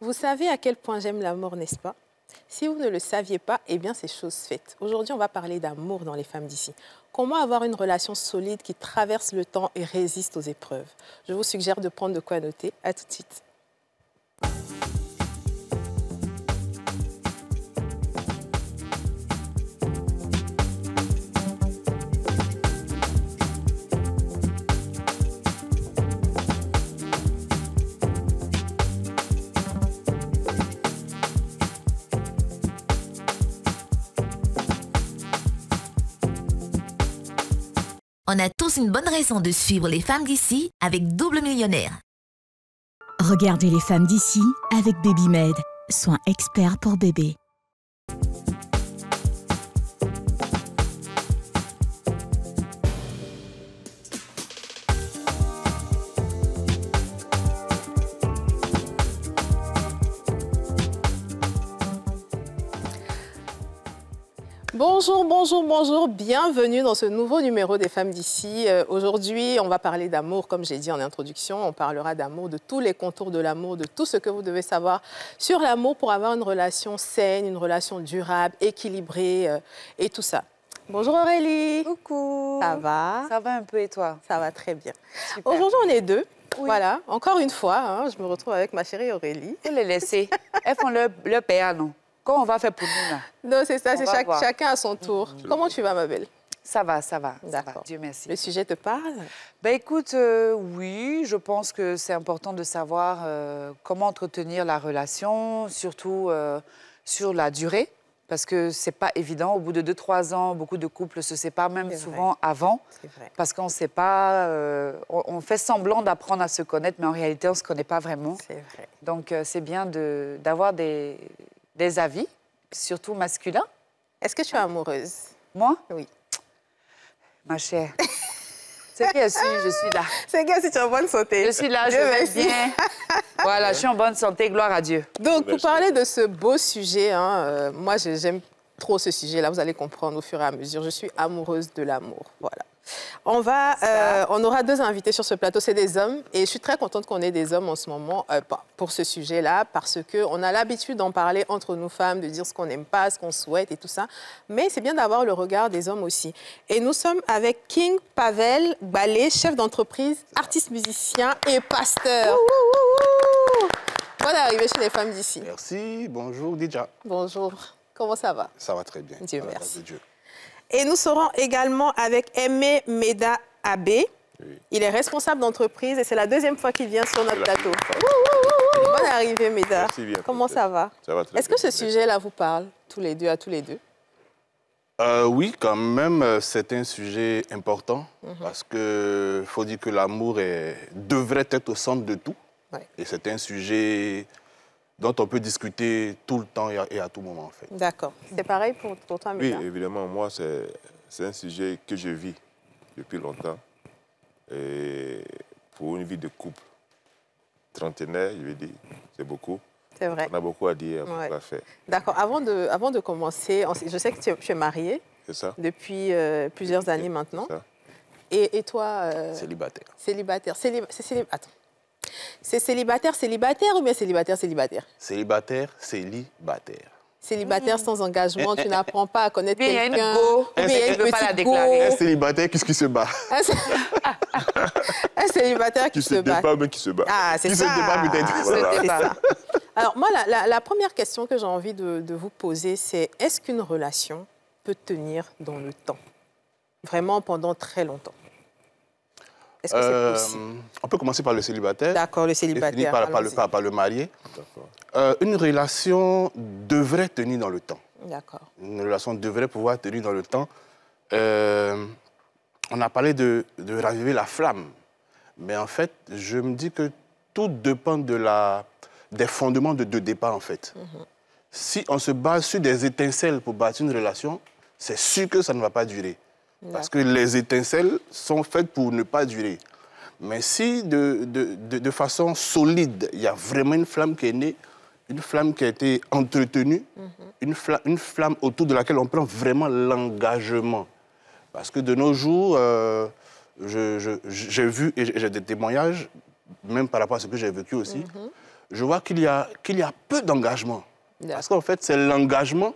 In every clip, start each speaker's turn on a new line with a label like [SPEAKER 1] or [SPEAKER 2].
[SPEAKER 1] Vous savez à quel point j'aime l'amour, n'est-ce pas Si vous ne le saviez pas, eh bien c'est chose faite. Aujourd'hui, on va parler d'amour dans les femmes d'ici. Comment avoir une relation solide qui traverse le temps et résiste aux épreuves Je vous suggère de prendre de quoi noter. À tout de suite.
[SPEAKER 2] on a tous une bonne raison de suivre les femmes d'ici avec Double Millionnaire. Regardez les
[SPEAKER 3] femmes d'ici avec BabyMed, soins experts pour bébés.
[SPEAKER 1] Bonjour, bonjour, bonjour. Bienvenue dans ce nouveau numéro des femmes d'ici. Euh, aujourd'hui, on va parler d'amour, comme j'ai dit en introduction. On parlera d'amour, de tous les contours de l'amour, de tout ce que vous devez savoir sur l'amour pour avoir une relation saine, une relation durable, équilibrée euh, et tout ça. Bonjour Aurélie. Coucou. Ça va Ça va un peu et toi Ça va très bien. Aujourd'hui, on est deux. Voilà, encore une fois, hein, je me retrouve avec
[SPEAKER 2] ma chérie Aurélie. Et les laissée. Elles font le leur père, non quand on va faire pour nous, là
[SPEAKER 1] Non, c'est ça, c'est chacun
[SPEAKER 2] à son tour. Mm-hmm. Comment tu vas, ma belle ça va, ça va. D'accord. Dieu merci. Le sujet te parle Ben écoute, euh, oui, je pense que c'est important de savoir euh, comment entretenir la relation, surtout euh, sur la durée, parce que c'est pas évident. Au bout de 2-3 ans, beaucoup de couples se séparent, même souvent avant, parce qu'on ne sait pas. On, fait semblant d'apprendre à se connaître, mais en réalité, on ne se connaît pas vraiment. C'est vrai. Donc c'est bien d'avoir des des avis, surtout masculins. Est-ce que tu es amoureuse Moi Oui. Ma chère.
[SPEAKER 1] C'est bien je suis là. C'est bien si tu es en bonne santé. Je suis là, je vais bien.
[SPEAKER 2] Voilà, je suis en bonne santé, gloire à Dieu.
[SPEAKER 1] Donc, pour parler de ce beau sujet, hein, euh, moi, j'aime trop ce sujet-là, vous allez comprendre au fur et à mesure. Je suis amoureuse de l'amour, voilà. On, va, euh, on aura deux invités sur ce plateau, c'est des hommes. Et je suis très contente qu'on ait des hommes en ce moment euh, pour ce sujet-là, parce qu'on a l'habitude d'en parler entre nous femmes, de dire ce qu'on n'aime pas, ce qu'on souhaite et tout ça. Mais c'est bien d'avoir le regard des hommes aussi. Et nous sommes avec King Pavel Ballet, chef d'entreprise, artiste musicien et pasteur. Bonne arrivée chez les femmes d'ici. Merci, bonjour Didja. Bonjour, comment ça va Ça va très bien. Dieu merci. Dieu. Et nous serons également avec Aimé Meda Abbé. Il est responsable d'entreprise et c'est la deuxième fois qu'il vient sur notre plateau. Bonne arrivée, Meda. Comment ça va,
[SPEAKER 4] ça va
[SPEAKER 5] Est-ce que ce
[SPEAKER 1] sujet-là vous parle, tous les deux, à tous les deux
[SPEAKER 5] euh, Oui, quand même, euh, c'est un sujet important mhm. parce qu'il faut dire que l'amour devrait être au centre de tout. Et c'est un
[SPEAKER 6] sujet dont on peut discuter tout le temps et à, tout moment, en fait.
[SPEAKER 1] D'accord. C'est pareil pour, pour toi, Mika? Oui,
[SPEAKER 6] évidemment. Moi, c'est un sujet que je vis depuis longtemps. Et pour une vie de couple, trentenaire, je veux dire, c'est beaucoup. C'est vrai. On a beaucoup à dire, beaucoup à faire.
[SPEAKER 1] D'accord. Avant de, avant de commencer, je sais que tu es, marié. C'est ça. Depuis euh, plusieurs années maintenant. Ça. Et, et, toi euh... Célibataire. Célibataire. Célib... Attends. C'est célibataire, célibataire ou bien célibataire, célibataire
[SPEAKER 5] Célibataire, célibataire.
[SPEAKER 1] Célibataire sans engagement, tu eh, eh, n'apprends pas à connaître quelqu'un. veut pas la déclarer. Un
[SPEAKER 6] célibataire, qu'est-ce qui se bat Un célibataire qui, qui se, bat. mais qui se bat. Ah, c'est ça. Qui se
[SPEAKER 1] Alors moi, la, première question que j'ai envie de vous poser, c'est est-ce qu'une relation peut tenir dans le temps Vraiment pendant très longtemps est-ce que c'est euh, possible
[SPEAKER 5] On peut commencer par le célibataire. D'accord, le célibataire. Et finir par, par, le, par, le marié. Euh, une relation devrait tenir dans le temps. D'accord. Une relation devrait pouvoir tenir dans le temps. Euh, on a parlé de, de, raviver la flamme. Mais en fait, je me dis que tout dépend de la, des fondements de, départ, en fait. Mhm. Si on se base sur des étincelles pour bâtir une relation, c'est sûr que ça ne va pas durer. Parce que les étincelles sont faites pour ne pas durer. Mais si de, de, de, façon solide, il y a vraiment une flamme qui est née, une flamme qui a été entretenue, mhm. une, flamme, autour de laquelle on prend vraiment l'engagement. Parce que de nos jours, euh, j'ai vu et j'ai des témoignages, même par rapport à ce que j'ai vécu aussi, mhm. je vois qu'il y, y, a peu d'engagement. Parce qu'en fait, c'est l'engagement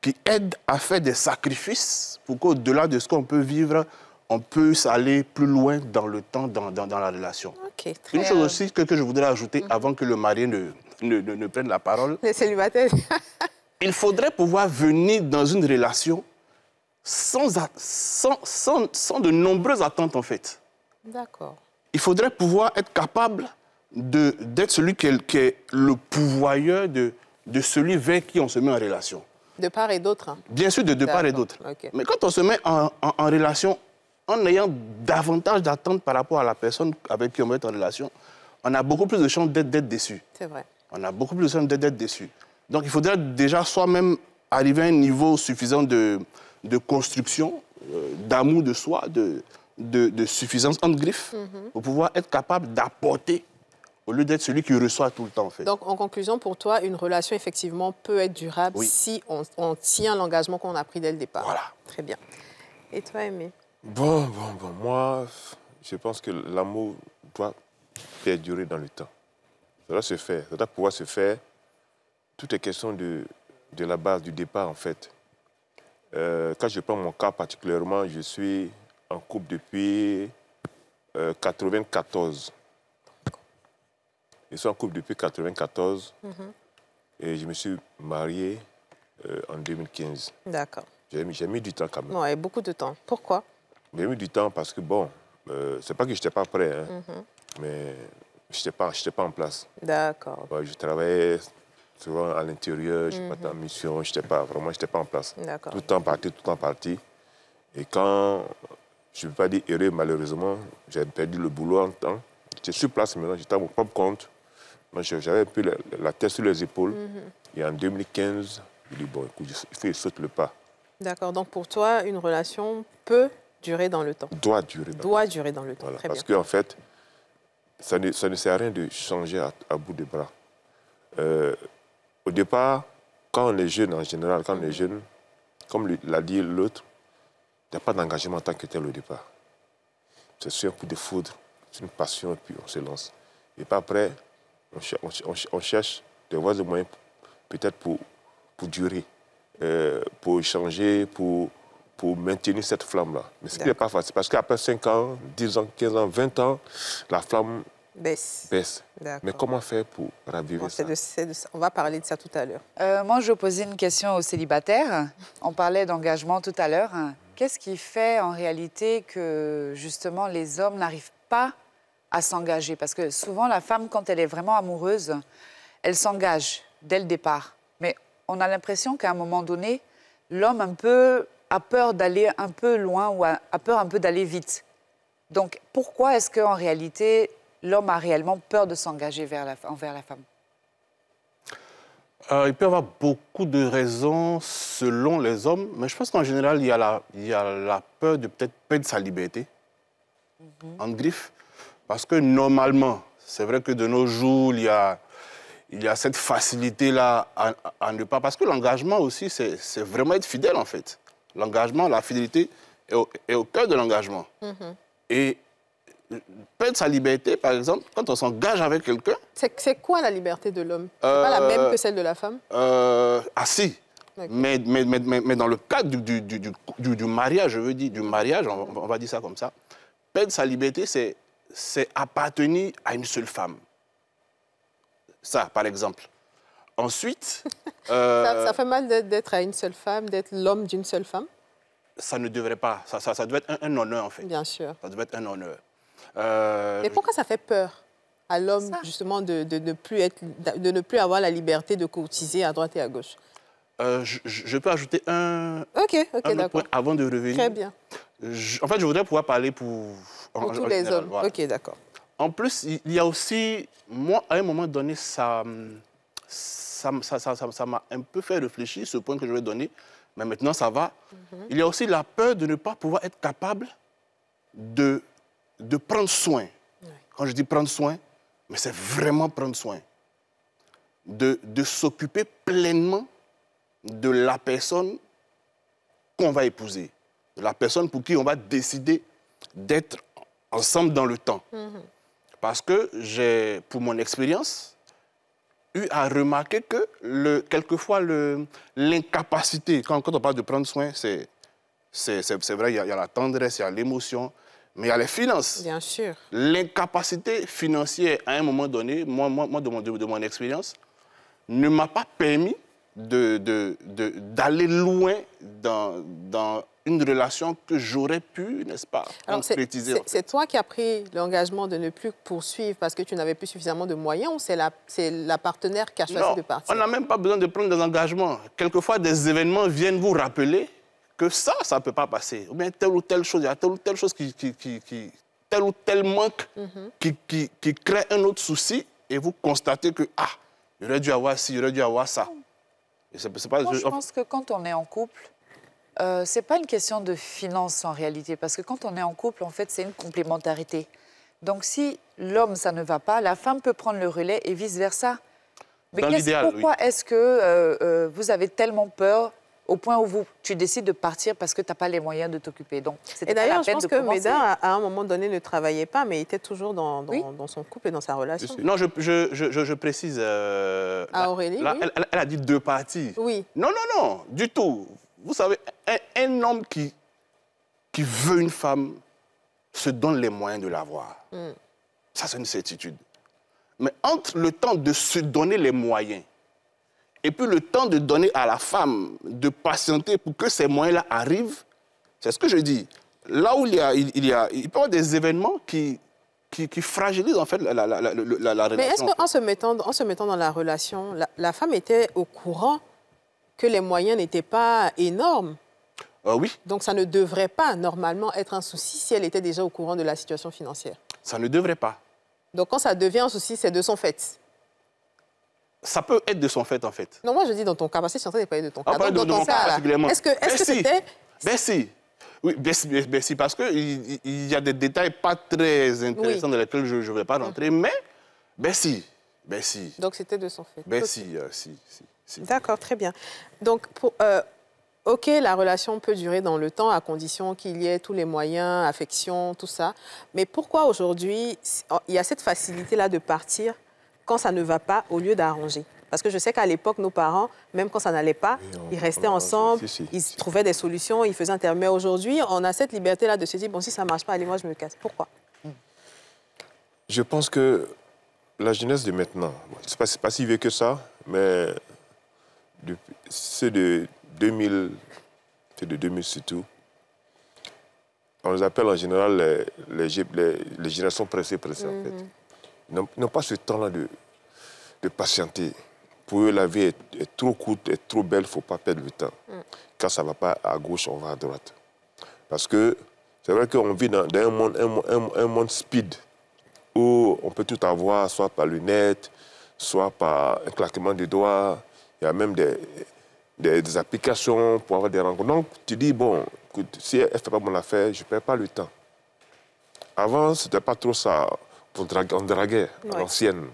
[SPEAKER 5] qui aide à faire des sacrifices pour qu'au-delà de ce qu'on peut vivre, on puisse aller plus loin dans le temps, dans, dans, la relation. Une chose aussi que, je voudrais ajouter mm. avant que le mari ne, ne, prenne la parole.
[SPEAKER 1] Les célibataires.
[SPEAKER 5] il faudrait pouvoir venir dans une relation sans, sans, sans, de nombreuses attentes, en fait. D'accord. Il faudrait pouvoir être capable d'être celui qui est, le pouvoyeur de, de celui vers qui on se met en relation.
[SPEAKER 1] De part et d'autre hein.
[SPEAKER 5] Bien sûr, de, de part et d'autre. Mais quand on se met en, relation, en ayant davantage d'attentes par rapport à la personne avec qui on veut être en relation, on a beaucoup plus de chances d'être déçu. C'est vrai. On a beaucoup plus de chances d'être déçu. Donc il faudrait déjà soi-même arriver à un niveau suffisant de, de construction, euh, d'amour de soi, de, de, suffisance en griffe, mhm. pour pouvoir être capable d'apporter au lieu d'être celui qui reçoit tout le
[SPEAKER 6] temps, en fait. Donc,
[SPEAKER 1] en conclusion, pour toi, une relation, effectivement, peut être durable si on, tient l'engagement qu'on a pris dès le départ. Voilà. Très bien. Et toi, Aimé
[SPEAKER 6] Bon, bon, bon. Moi, je pense que l'amour doit perdurer dans le temps. Ça doit se faire, ça doit pouvoir se faire. Tout est question de, de la base, du départ, en fait. Euh, quand je prends mon cas particulièrement, je suis en couple depuis euh, 94. Je suis en couple depuis 1994 mhm. et je me suis marié euh, en 2015. D'accord. J'ai mis, du temps quand même. Oui, beaucoup de temps. Pourquoi J'ai mis du temps parce que, bon, euh, c'est pas que je n'étais pas prêt, hein, mhm. mais je n'étais pas, pas en place.
[SPEAKER 1] D'accord.
[SPEAKER 6] je travaillais souvent à l'intérieur, je pas pas en mhm. mission, je n'étais pas, vraiment, je n'étais pas en place. D'accord. Tout le temps parti, tout le temps parti. Et quand, je ne peux pas dire malheureusement, j'ai perdu le boulot en temps. J'étais sur place maintenant, j'étais à mon propre compte j'avais un peu la, tête sur les épaules. Et en 2015, je dit, bon, écoute, il saute le pas.
[SPEAKER 1] D'accord. Donc, pour toi, une relation peut durer dans le temps. Doit durer Doit le, durer dans le temps. parce
[SPEAKER 6] qu'en fait, ça ne, sert à rien de changer à, bout de bras. Euh, au départ, quand on est jeune, en général, quand on est mhm. jeune, comme l'a dit l'autre, il n'y a pas d'engagement tant que tel au départ. C'est sûr un coup de foudre, c'est une passion, et puis on se lance. Et pas après, on, cherche des voies et moyens peut-être pour, pour durer, euh, pour changer, pour, pour maintenir cette flamme-là. Mais ce qui n'est pas facile, parce qu'après 5 ans, 10 ans, 15 ans, 20 ans, la flamme baisse. baisse. Mais comment faire pour raviver
[SPEAKER 2] ça, On va parler de ça tout à l'heure. Euh, moi, je posais une question aux célibataires. On parlait d'engagement tout à l'heure. Qu'est-ce qui fait en réalité que justement les hommes n'arrivent pas à s'engager. Parce que souvent, la femme, quand elle est vraiment amoureuse, elle s'engage dès le départ. Mais on a l'impression qu'à un moment donné, l'homme un peu a peur d'aller un peu loin ou a, peur un peu d'aller vite. Donc pourquoi est-ce qu'en réalité, l'homme a réellement peur de s'engager envers la femme
[SPEAKER 5] euh, il peut y avoir beaucoup de raisons selon les hommes, mais je pense qu'en général, il y, a la, il a la peur de peut-être perdre sa liberté, mhm. en griffe. Parce que normalement, c'est vrai que de nos jours, il y a, il y a cette facilité-là à, ne pas. Parce que l'engagement aussi, c'est vraiment être fidèle, en fait. L'engagement, la fidélité est au, cœur de l'engagement. Mm-hmm. Et perdre sa liberté, par exemple, quand on s'engage avec quelqu'un.
[SPEAKER 1] C'est quoi la liberté de l'homme C'est pas la euh, même que celle de la femme
[SPEAKER 5] euh, Ah, si. Mais, mais, dans le cadre du, du, mariage, je veux dire, du mariage, on va dire ça comme ça, perdre sa liberté, c'est c'est appartenir à une seule femme. Ça, par exemple. Ensuite... ça, euh, fait
[SPEAKER 1] mal d'être à une seule femme, d'être l'homme d'une seule femme
[SPEAKER 5] Ça ne devrait pas. Ça, ça, doit être un, honneur, en fait. Bien sûr. Ça doit être un honneur. Mais euh, pourquoi
[SPEAKER 1] ça fait peur à l'homme, justement, de, plus être, de ne plus avoir la liberté de courtiser à droite et à gauche
[SPEAKER 5] euh, je, peux ajouter un, point avant de revenir. Très bien. en fait, je voudrais pouvoir parler pour...
[SPEAKER 1] Pour tous les hommes.
[SPEAKER 5] OK, d'accord. En plus, il y a aussi... Moi, à un moment donné, ça ça m'a un peu fait réfléchir, ce point que je vais donner. Mais maintenant, ça va. Mhm. Il y a aussi la peur de ne pas pouvoir être capable de, de prendre soin. Quand je dis prendre soin, mais c'est vraiment prendre soin. de s'occuper pleinement de la personne qu'on va épouser, de la personne pour qui on va décider d'être ensemble dans le temps. Mm-hmm. Parce que j'ai, pour mon expérience, eu à remarquer que quelquefois l'incapacité, quand, on parle de prendre soin, c'est, c'est, vrai, il y, a la tendresse, il y a l'émotion, mais il y a les finances. Bien sûr. L'incapacité financière, à un moment donné, moi, moi, de, mon, de mon expérience, ne m'a pas permis d'aller de, de, loin dans, dans une relation que j'aurais pu, n'est-ce pas, concrétiser. C'est
[SPEAKER 1] toi qui as pris l'engagement de ne plus poursuivre parce que tu n'avais plus suffisamment de moyens ou c'est la, la partenaire qui a choisi de partir on n'a
[SPEAKER 5] même pas besoin de prendre des engagements. Quelquefois, des événements viennent vous rappeler que ça, ça ne peut pas passer. Ou bien telle ou telle chose, il y a telle ou telle chose qui... qui, qui, tel ou tel manque mhm. qui, qui, qui crée un autre souci et vous constatez que, ah, il aurait dû avoir ci, j'aurais aurait dû avoir ça je, pense
[SPEAKER 2] que quand on est en couple, euh, ce n'est pas une question de finance en réalité, parce que quand on est en couple, en fait, c'est une complémentarité. Donc si l'homme, ça ne va pas, la femme peut prendre le relais et vice-versa. Mais pourquoi est-ce que euh, euh, vous avez tellement peur au point où vous, tu décides de partir parce que tu n'as pas les moyens de t'occuper. Donc, et d'ailleurs, je pense que Méda à un moment donné,
[SPEAKER 1] ne travaillait pas, mais il était toujours dans, son couple et dans sa relation. Non,
[SPEAKER 5] je, précise. Aurélie elle, a dit deux parties. Oui. Non, non, non, du tout. Vous savez, un, homme qui, qui veut une femme se donne les moyens de l'avoir. Hmm. Ça, c'est une certitude. Mais entre le temps de se donner les moyens et puis le temps de donner à la femme de patienter pour que ces moyens-là arrivent, c'est ce que je dis. Là où il y a, il, y a, il peut y avoir des événements qui, qui, fragilisent en fait la, la, la, la relation. Mais est-ce qu'en
[SPEAKER 1] se, mettant, en se mettant dans la relation, la, femme était au courant que les moyens n'étaient pas énormes euh, Oui. Donc ça ne devrait pas normalement être un souci si elle était déjà au courant de la situation financière.
[SPEAKER 5] Ça ne devrait pas.
[SPEAKER 1] Donc quand ça devient un souci, c'est de son fait
[SPEAKER 5] ça peut être de son fait, en fait.
[SPEAKER 1] Non, moi, je dis dans ton cas, parce que je suis en train de parler de ton cas. Ah, de, dans Est-ce que c'était...
[SPEAKER 5] Ben si. Oui, ben si, parce qu'il il y a des détails pas très intéressants dans lesquels je ne vais pas rentrer, mm. mais ben si. Ben si.
[SPEAKER 1] Donc, c'était de son fait. Ben si, si, si, D'accord, très bien. Donc, pour... Euh, OK, la relation peut durer dans le temps à condition qu'il y ait tous les moyens, affection, tout ça. Mais pourquoi aujourd'hui, il y a cette facilité-là de partir quand ça ne va pas au lieu d'arranger. Parce que je sais qu'à l'époque, nos parents, même quand ça n'allait pas, ils restaient ensemble, ils trouvaient des solutions, ils faisaient un terme. Mais aujourd'hui, on a cette liberté-là de se dire, bon, si ça ne marche pas, allez, moi, je me casse. Pourquoi
[SPEAKER 6] Je pense que la jeunesse de maintenant, c'est pas, pas si vieux que ça, mais c'est de 2000, c'est de 2000 surtout. On les appelle en général les, les, générations pressées, pressées, en fait. Mhm n'ont pas ce temps-là de, de, patienter. Pour eux, la vie est, trop courte, est trop belle, il ne faut pas perdre le temps. Mm. Quand ça ne va pas à gauche, on va à droite. Parce que c'est vrai qu'on vit dans, un, monde, speed où on peut tout avoir, soit par lunettes, soit par un claquement du doigts. Il y a même des, applications pour avoir des rencontres. Donc, tu dis, bon, si elle ne fait pas mon affaire, je ne perds pas le temps. Avant, ce n'était pas trop ça on, drague, on draguait à l'ancienne.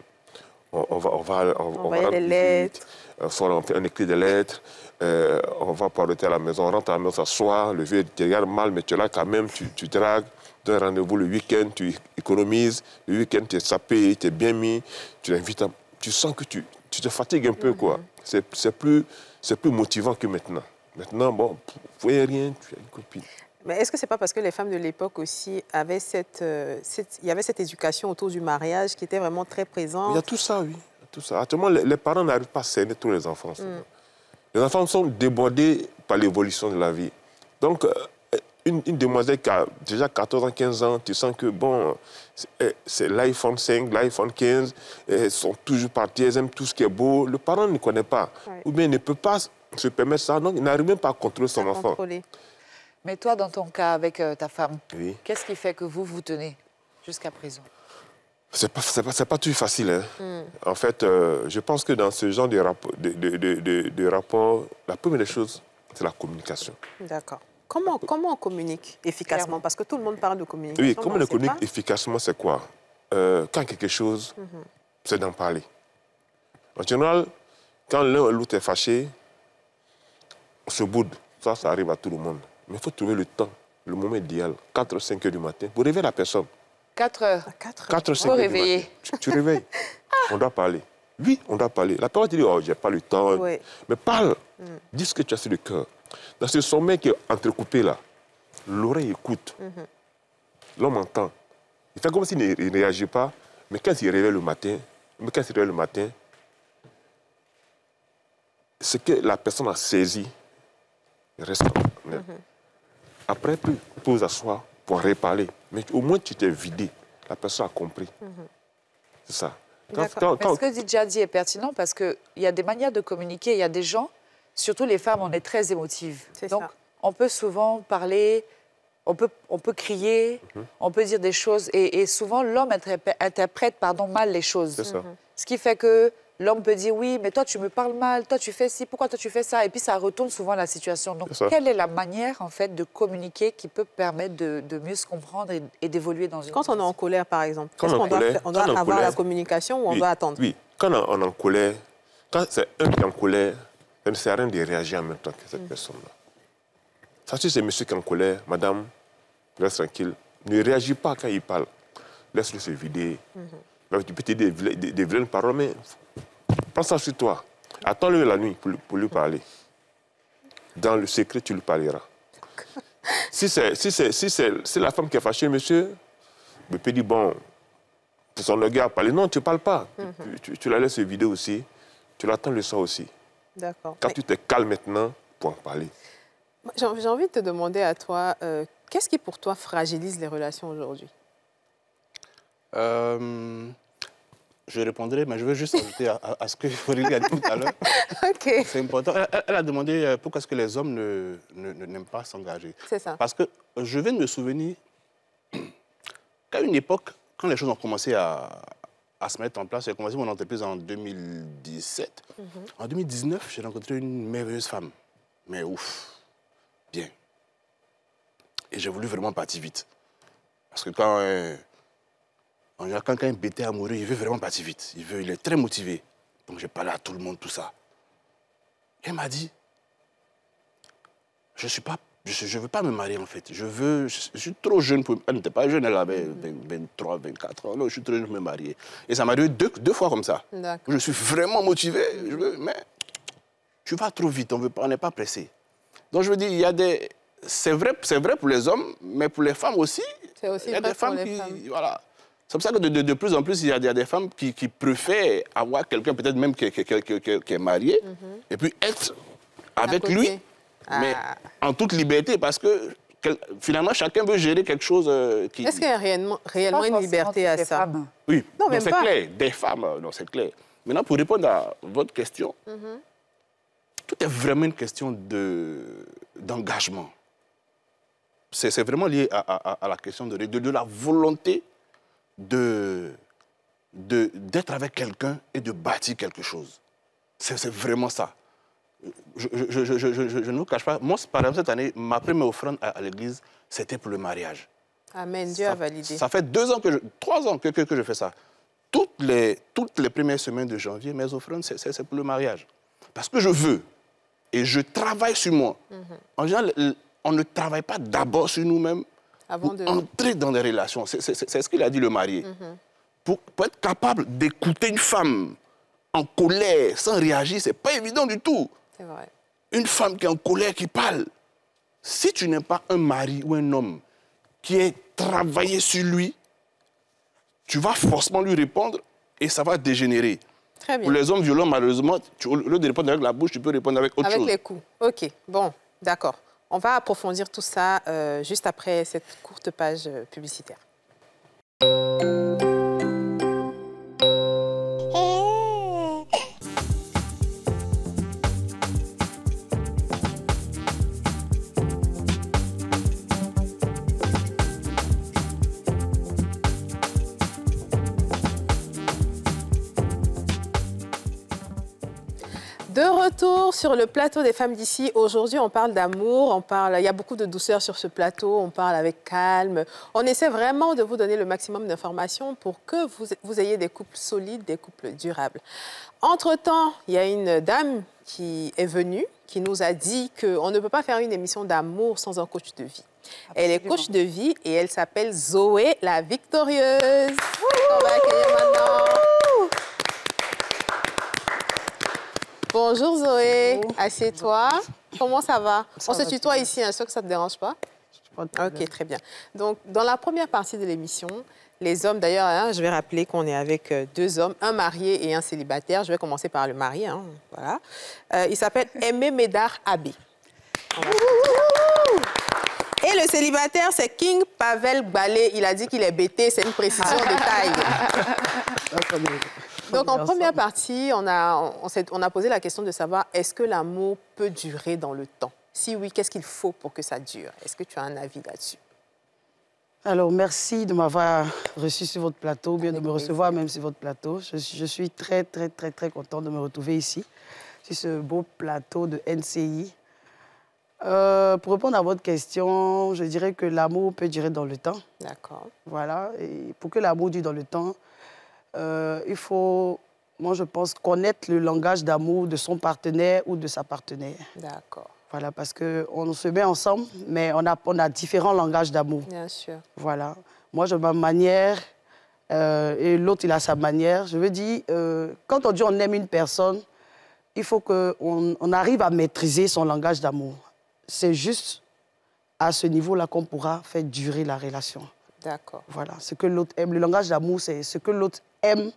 [SPEAKER 6] On, va, on va, on, va euh, des lettres. on, fait, un écrit de lettres, on va parler à la maison, on rentre à la maison, s'assoit, le vieux te regarde mal, mais tu es là quand même, tu, tu dragues, tu rendez-vous le week-end, tu économises, le week-end tu es sapé, tu es bien mis, tu l'invites, tu sens que tu, te fatigues un peu, mhm. quoi. C'est plus, plus motivant que maintenant. Maintenant, bon, vous voyez rien, tu as une copine.
[SPEAKER 1] Mais est-ce que c'est pas parce que les femmes de l'époque aussi avaient euh, cette, Il y avait cette éducation autour du mariage qui était vraiment très présente Il y a
[SPEAKER 6] tout ça, oui. Tout ça. Actuellement, les, parents n'arrivent pas à cerner tous les enfants. Hmm. Les enfants sont débordés par l'évolution de la vie. Donc, euh, une, demoiselle qui a déjà 14 ans, 15 ans, tu sens que, bon, c'est eh, l'iPhone 5, l'iPhone 15, eh, elles sont toujours parties, elles aiment tout ce qui est beau. Le parent ne connaît pas. Ou bien il ne peut pas se permettre ça, donc il n'arrive même pas à contrôler son à enfant. Contrôler.
[SPEAKER 2] Mais toi, dans ton cas avec euh, ta femme, qu'est-ce qui fait que vous vous tenez jusqu'à présent
[SPEAKER 6] c'est pas, pas, pas, tout facile. Hein. Hmm. En fait, euh, je pense que dans ce genre de, rapport, de, de, de la première chose, c'est la communication.
[SPEAKER 1] D'accord. Comment, comment on communique efficacement Parce que tout le monde parle de communication. Oui, comment on communique
[SPEAKER 6] efficacement, c'est quoi euh, Quand quelque chose, mhm. c'est d'en parler. En général, quand l'un ou l'autre est fâché, on se boude. Ça, ça arrive à tout le monde. Mais il faut trouver le temps, le moment idéal, 4 5 heures du matin, pour réveiller la personne.
[SPEAKER 2] 4 heures 4, 4 5 heures réveiller.
[SPEAKER 6] Tu, réveilles. On doit parler. Oui, on doit parler. La personne dit, oh, j'ai pas le temps. Mais parle. Mm. Dis ce que tu as sur le cœur. Dans ce sommet qui est entrecoupé là, l'oreille écoute. Mhm. L'homme entend. Il fait comme s'il ne réagit pas, mais quand il réveille le matin, mais quand il réveille le matin, ce que la personne a saisi reste après, plus pour soi pour reparler. Mais au moins, tu t'es vidé. La personne a compris. Mhm. C'est ça. ce
[SPEAKER 2] que dit est pertinent parce qu'il y a des manières de communiquer. Il y a des gens, surtout les femmes, on est très émotives. Donc, on peut souvent parler, on peut, on peut crier, mhm. on peut dire des choses. Et, souvent, l'homme interprète pardon, mal les choses. Ça. Ce qui fait que l'homme peut dire oui, mais toi tu me parles mal, toi tu fais ci, pourquoi toi tu fais ça Et puis ça retourne souvent la situation. Donc quelle est la manière en fait de communiquer qui peut permettre de, mieux se comprendre et, d'évoluer dans une Quand on est en colère par exemple, quand on, qu'on doit, avoir la communication ou on doit attendre
[SPEAKER 6] Oui, quand on est en colère, quand c'est un qui est en colère, ça ne sert à rien de réagir en même temps que cette mm. personne-là. Ça, si c'est monsieur qui est en colère, madame, reste tranquille, ne réagis pas quand il parle. Laisse-le se vider. Tu mm-hmm. peux te dire des, paroles, mais Prends ça sur toi. Attends-le la nuit pour, lui parler. Dans le secret, tu lui parleras. Si c'est la femme qui est fâchée, monsieur, le peux dire, bon, son regard, à parler. Non, tu ne parles pas. tu, mhm. la laisses vider aussi. Tu l'attends le soir aussi. D'accord. Quand tu te calmes maintenant, pour en parler.
[SPEAKER 1] J'ai envie de te demander à toi, euh, qu'est-ce qui pour toi fragilise les relations aujourd'hui
[SPEAKER 5] euh, je répondrai, mais je veux juste ajouter à, ce que Aurélie a dit tout à l'heure. C'est important. Elle, a demandé euh, pourquoi est-ce que les hommes n'aiment ne, ne, pas s'engager. C'est ça. Parce que euh, je viens de me souvenir qu'à une époque, quand les choses ont commencé à, à se mettre en place, j'ai commencé mon entreprise en 2017. Mhm. En 2019, j'ai rencontré une merveilleuse femme. Mais ouf, bien. Et j'ai voulu vraiment partir vite. Parce que quand... Euh, en général, quand un est amoureux, il veut vraiment partir vite. Il, veut, il est très motivé. Donc j'ai parlé à tout le monde, tout ça. Elle m'a dit, je ne je, veux pas me marier en fait. Je veux, je, suis trop jeune pour. Elle n'était pas jeune, elle avait 23, mhm. 24 ans. Non, je suis trop jeune pour me marier. Et ça m'a arrivé deux, fois comme ça. Je suis vraiment motivé, je mais tu vas trop vite. On veut, n'est pas pressé. Donc je veux dis, il y a des, c'est vrai, c'est vrai pour les hommes, mais pour les femmes aussi.
[SPEAKER 1] C'est aussi il y a vrai des femmes pour les qui, femmes.
[SPEAKER 5] voilà. C'est pour ça que de, plus en plus, il y a, des femmes qui, préfèrent avoir quelqu'un, peut-être même qui, qui, est marié, mhm. et puis être avec lui, ah. mais en toute liberté, parce que finalement, chacun veut gérer quelque chose euh, qui... Est-ce qu'il
[SPEAKER 1] y a réellement, une liberté à ça
[SPEAKER 5] Oui, non, c'est clair, des femmes, euh, non, c'est clair. Maintenant, pour répondre à votre question, mhm. tout est vraiment une question d'engagement. c'est vraiment lié à, la question de, de, de la volonté de, d'être avec quelqu'un et de bâtir quelque chose. C'est vraiment ça. Je, je, je, je, ne vous cache pas, moi, par exemple, cette année, ma première offrande à, l'église, c'était pour le mariage.
[SPEAKER 1] Amen, Dieu a validé. Ça fait
[SPEAKER 5] deux ans que trois ans que, que, je fais ça. Toutes les, toutes les premières semaines de janvier, mes offrandes, c'est pour le mariage. Parce que je veux et je travaille sur moi. Mhm. En général, on ne travaille pas d'abord sur nous-mêmes avant entrer dans des relations. C'est ce qu'il a dit le marié. Mhm. pour, être capable d'écouter une femme en colère, sans réagir, c'est pas évident du tout. C'est vrai. Une femme qui est en colère, qui parle. Si tu n'es pas un mari ou un homme qui est travaillé sur lui, tu vas forcément lui répondre et ça va dégénérer.
[SPEAKER 1] Très bien. Pour les hommes violents,
[SPEAKER 5] malheureusement, tu, au lieu de répondre avec la bouche, tu peux répondre avec autre chose. Avec les
[SPEAKER 1] coups. OK, bon, d'accord. On va approfondir tout ça euh, juste après cette courte page euh, publicitaire. sur le plateau des femmes d'ici, aujourd'hui, on parle d'amour, on parle, il y a beaucoup de douceur sur ce plateau, on parle avec calme. On essaie vraiment de vous donner le maximum d'informations pour que vous, ayez des couples solides, des couples durables. Entre-temps, il y a une dame qui est venue, qui nous a dit qu'on ne peut pas faire une émission d'amour sans un coach de vie. Elle est coach de vie et elle s'appelle Zoé la victorieuse. on va accueillir maintenant. Bonjour Zoé, assieds-toi. Comment ça va On se tutoie ici, hein, sûr que ça ne te dérange pas. Ok, très bien. Donc, dans la première partie de l'émission, les hommes, d'ailleurs, hein, je vais rappeler qu'on est avec euh, deux hommes, un marié et un célibataire. Je vais commencer par le marié. Hein, voilà. Euh, il s'appelle Aimé Médard Abbé. Et le célibataire, c'est King Pavel Ballet. Il a dit qu'il est bêté, c'est une précision de taille. Donc en première partie, on a, on, a posé la question de savoir est-ce que l'amour peut durer dans le temps Si oui, qu'est-ce qu'il faut pour que ça dure Est-ce que tu as un avis là-dessus
[SPEAKER 3] alors, merci de m'avoir reçu sur votre plateau, bien de me recevoir même sur votre plateau. Je, suis très, très, très, très content de me retrouver ici, sur ce beau plateau de NCI, euh, pour répondre à votre question, je dirais que l'amour peut durer dans le temps. D'accord. Voilà. Et pour que l'amour dure dans le temps, euh, il faut, moi je pense, connaître le langage d'amour de son partenaire ou de sa partenaire. D'accord. Voilà, parce qu'on se met ensemble, mais on a, différents langages d'amour. Bien sûr. Voilà. Moi, j'ai ma manière euh, et l'autre, il a sa manière. Je veux dire, quand on dit on aime une personne, il faut qu'on on arrive à maîtriser son langage d'amour c'est juste à ce niveau-là qu'on pourra faire durer la relation. D'accord. Voilà, ce que l'autre aime. Le langage d'amour, c'est ce que l'autre aime,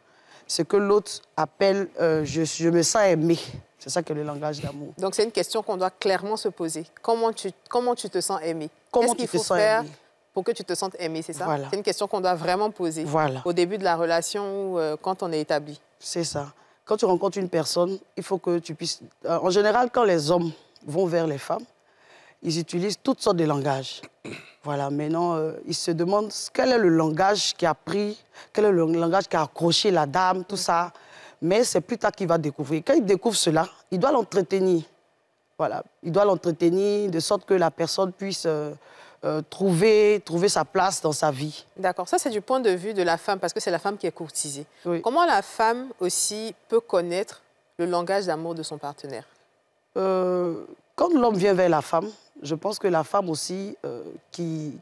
[SPEAKER 3] ce que l'autre appelle euh, je, me sens aimé. C'est ça que le langage d'amour.
[SPEAKER 1] Donc, c'est une question qu'on doit clairement se poser. Comment tu, comment tu te sens aimé Comment tu te faut faire pour que tu te sentes aimé, c'est ça C'est une question qu'on doit vraiment
[SPEAKER 3] poser au début de la relation ou euh, quand on est établi. C'est ça. Quand tu rencontres une personne, il faut que tu puisses... Euh, en général, quand les hommes vont vers les femmes, ils utilisent toutes sortes de langages. Voilà, maintenant, euh, ils se demandent quel est le langage qui a pris, quel est le langage qui a accroché la dame, tout ça. Mais c'est plus tard qu'il va découvrir. Quand il découvre cela, il doit l'entretenir. Voilà, il doit l'entretenir de sorte que la personne puisse euh, euh, trouver, trouver sa place dans sa vie. D'accord, ça c'est du point
[SPEAKER 1] de vue de la femme, parce que c'est la femme qui est courtisée. Comment la femme aussi peut connaître le langage d'amour de son partenaire
[SPEAKER 3] Quand l'homme vient vers la femme, je pense que la femme aussi euh, qui,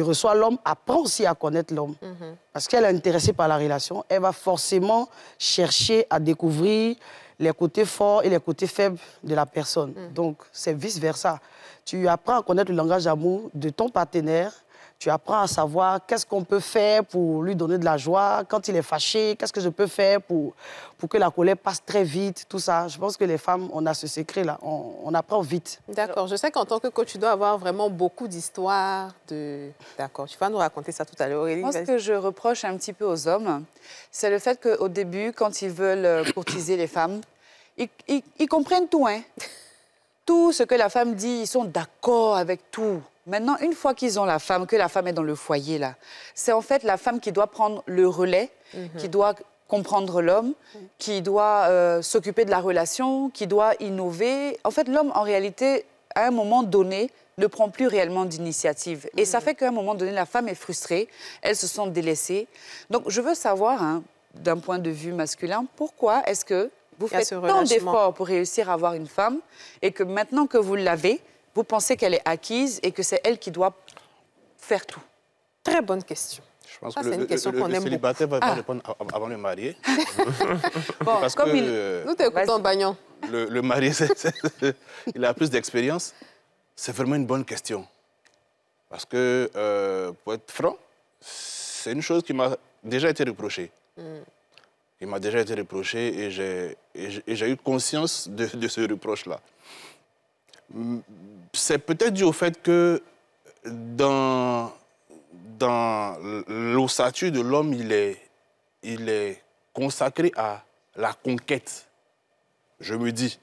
[SPEAKER 3] reçoit l'homme apprend aussi à connaître l'homme. Mhm. Parce qu'elle est intéressée par la relation, elle va forcément chercher à découvrir les côtés forts et les côtés faibles de la personne. Mhm. Donc, c'est vice-versa. Tu apprends à connaître le langage d'amour de ton partenaire tu apprends à savoir qu'est-ce qu'on peut faire pour lui donner de la joie, quand il est fâché, qu'est-ce que je peux faire pour, pour que la colère passe très vite, tout ça. Je pense que les femmes, on a ce secret-là, on, apprend vite. D'accord,
[SPEAKER 1] je sais qu'en tant que coach, tu dois
[SPEAKER 2] avoir vraiment beaucoup d'histoires
[SPEAKER 3] de... D'accord, tu vas nous raconter ça tout à l'heure, Aurélie. Moi, ce que
[SPEAKER 2] je reproche un petit peu aux hommes, c'est le fait qu'au début, quand ils veulent euh, courtiser les femmes, ils, ils comprennent tout, hein tout ce que la femme dit, ils sont d'accord avec tout. Maintenant, une fois qu'ils ont la femme, que la femme est dans le foyer, là, c'est en fait la femme qui doit prendre le relais, mhm. qui doit comprendre l'homme, mhm. qui doit euh, s'occuper de la relation, qui doit innover. En fait, l'homme, en réalité, à un moment donné, ne prend plus réellement d'initiative. Et ça mhm. fait qu'à un moment donné, la femme est frustrée, elle se sent délaissée. Donc, je veux savoir, hein, d'un point de vue masculin, pourquoi est-ce que vous faites tant d'efforts pour réussir à avoir une femme et que maintenant que vous l'avez, vous pensez qu'elle est acquise et que c'est elle qui doit faire tout Très bonne question. Je pense que le, une question célibataire va pas
[SPEAKER 5] répondre avant le marié. bon, Parce que, euh, Nous
[SPEAKER 1] t'écoutons, Bagnon.
[SPEAKER 5] Le, marié, il a plus d'expérience. C'est vraiment une bonne question. Parce que, euh, pour être franc, c'est une chose qui m'a déjà été reprochée. Hmm. Il m'a déjà été reproché et j'ai eu conscience de, de ce reproche-là c'est peut-être dû au fait que dans, dans l'ossature de l'homme, il est, il est consacré à la conquête. Je me dis,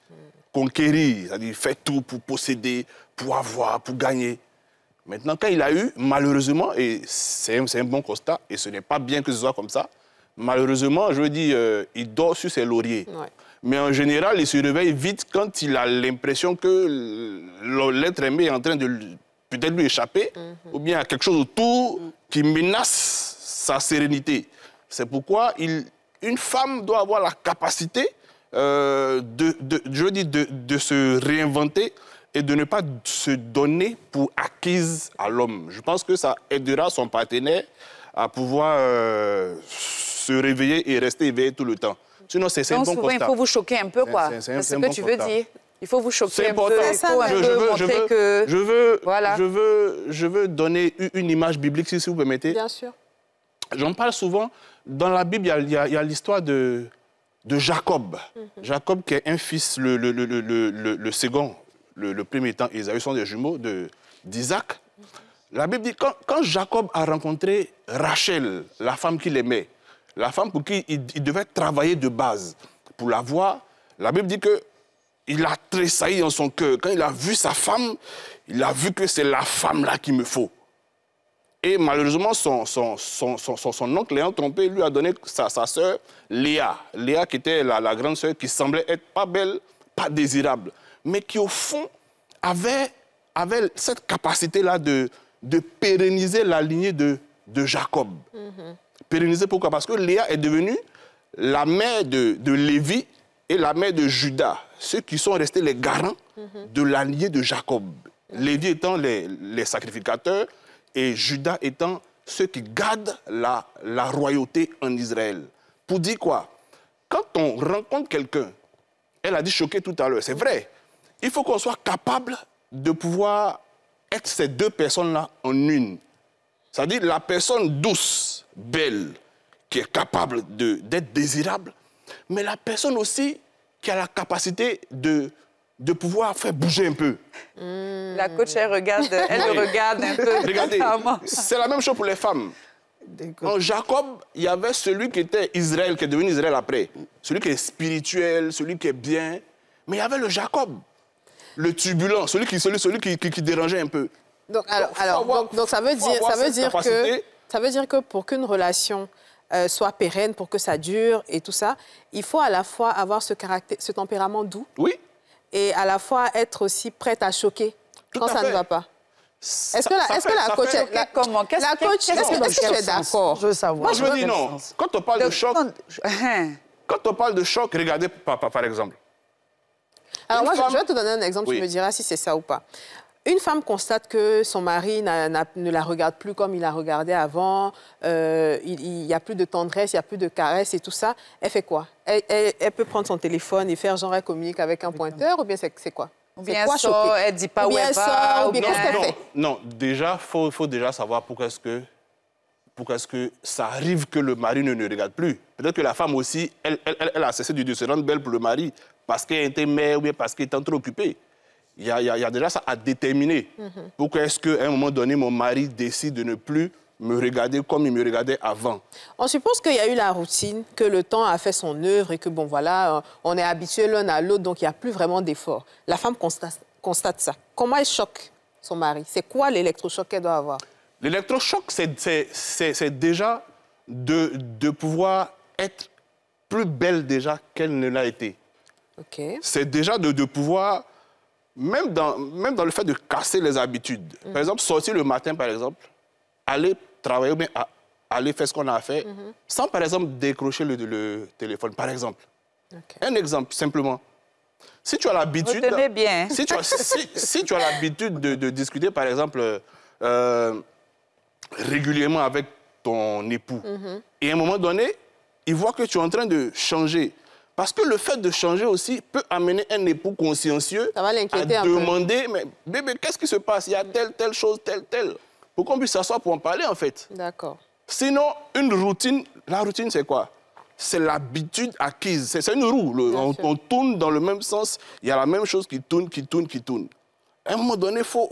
[SPEAKER 5] conquérir, c'est-à-dire faire tout pour posséder, pour avoir, pour gagner. Maintenant, quand il a eu, malheureusement, et c'est un, bon constat, et ce n'est pas bien que ce soit comme ça, malheureusement, je veux dire, euh, il dort sur ses lauriers. Mais en général, il se réveille vite quand il a l'impression que l'être aimé est en train de peut-être lui échapper, mhm. ou bien à quelque chose autour qui menace sa sérénité. C'est pourquoi il, une femme doit avoir la capacité euh, de, je de, se réinventer et de ne pas se donner pour acquise à l'homme. Je pense que ça aidera son partenaire à pouvoir euh, se réveiller et rester éveillé tout le temps. Sinon, c'est un bon souvent, Il faut
[SPEAKER 2] vous choquer un peu, quoi. C'est ce que tu veux dire. Il faut vous choquer un peu. C'est important. Euh,
[SPEAKER 5] je, veux, je, veux, je veux donner une image biblique, si vous permettez. Bien sûr. J'en parle souvent. Dans la Bible, il y a, l'histoire de, de Jacob. Mhm. Jacob qui est un fils, le, le, le, le second, le, premier étant ils sont des jumeaux d'Isaac. Mhm. la Bible dit, quand, quand Jacob a rencontré Rachel, la femme qu'il aimait, la femme pour qui il, devait travailler de base pour la voir. la Bible dit que il a tressailli dans son cœur. Quand il a vu sa femme, il a vu que c'est la femme-là qu'il me faut. Et malheureusement, son, son, son, son, oncle, ayant trompé, lui a donné sa, sœur Léa. Léa qui était la, grande sœur qui semblait être pas belle, pas désirable, mais qui au fond avait, cette capacité-là de, pérenniser la lignée de, Jacob. Mm-hmm. Pérenniser pourquoi Parce que Léa est devenue la mère de, de Lévi et la mère de Judas, ceux qui sont restés les garants mhm. de l'allié de Jacob. Lévi étant les, sacrificateurs et Judas étant ceux qui gardent la, la royauté en Israël. Pour dire quoi Quand on rencontre quelqu'un, elle a dit choqué tout à l'heure, c'est vrai, il faut qu'on soit capable de pouvoir être ces deux personnes-là en une. C'est-à-dire la personne douce, belle, qui est capable d'être désirable, mais la personne aussi qui a la capacité de, de pouvoir faire bouger un peu.
[SPEAKER 2] Hmm. La coach, elle regarde, elle regarde un peu. Regardez,
[SPEAKER 5] c'est la même chose pour les femmes. En Jacob, il y avait celui qui était Israël, qui est devenu Israël après. Celui qui est spirituel, celui qui est bien. Mais il y avait le Jacob, le turbulent, celui qui, celui, celui qui, dérangeait un peu.
[SPEAKER 1] Donc, alors, donc, ça veut dire, ça veut dire que ça veut dire que pour qu'une relation euh, soit pérenne, pour que ça dure et tout ça, il faut à la fois avoir ce, caractère, ce tempérament doux. Oui. Et à la fois être aussi prête à choquer quand ça ne va pas.
[SPEAKER 2] Est-ce que, la, coach... est d'accord
[SPEAKER 3] Je veux savoir. Moi, je veux dire non.
[SPEAKER 5] Quand on parle de, choc... quand hein? de choc, regardez papa, par exemple.
[SPEAKER 1] Alors moi, je vais te donner un exemple, tu me diras si c'est ça ou pas une femme constate que son mari ne la regarde plus comme il la regardait avant, euh, il n'y a plus de tendresse, il n'y a plus de caresses et tout ça, elle fait quoi elle, peut prendre son téléphone et faire genre elle communique avec un pointeur ou bien c'est quoi ou bien quoi, dit pas où elle Ou bien,
[SPEAKER 5] non, non, déjà, il faut, déjà savoir pourquoi est-ce que, pourquoi ça arrive que le mari ne, ne regarde plus. Peut-être que la femme aussi, elle, a cessé de se rendre belle pour le mari parce qu'elle était mère ou bien parce qu'elle était trop occupée il y, a déjà ça à déterminer. Mhm. Pourquoi est-ce qu'à un moment donné, mon mari décide de ne plus me regarder comme il me regardait avant.
[SPEAKER 1] On suppose qu'il y a eu la routine, que le temps a fait son œuvre et que, bon, voilà, euh, on est habitué l'un à l'autre, donc il n'y a plus vraiment d'effort. La femme constate, constate, ça. Comment elle choque son mari C'est quoi l'électrochoc qu'elle doit avoir
[SPEAKER 5] L'électrochoc, c'est déjà de, de pouvoir être plus belle déjà qu'elle ne l'a été. Ok. C'est déjà de, de pouvoir même dans, même dans le fait de casser les habitudes. Mm. Par exemple, sortir le matin, par exemple, aller travailler, mais aller faire ce qu'on a fait, mm-hmm. sans, par exemple, décrocher le, téléphone, par exemple. Un exemple, simplement. Si tu as l'habitude... bien. Si tu as, si, as l'habitude de, discuter, par exemple, euh, euh, régulièrement avec ton époux, mm-hmm. et à un moment donné, il voit que tu es en train de changer parce que le fait de changer aussi peut amener un époux consciencieux à demander, mais bébé, qu'est-ce qui se passe Il y a telle, telle chose, telle, telle. Pour qu'on puisse s'asseoir pour en parler, en fait. D'accord. Sinon, une routine, la routine, c'est quoi C'est l'habitude acquise. C'est une roue. on, tourne dans le même sens. Il y a la même chose qui tourne, qui tourne, qui tourne. À un moment donné, il faut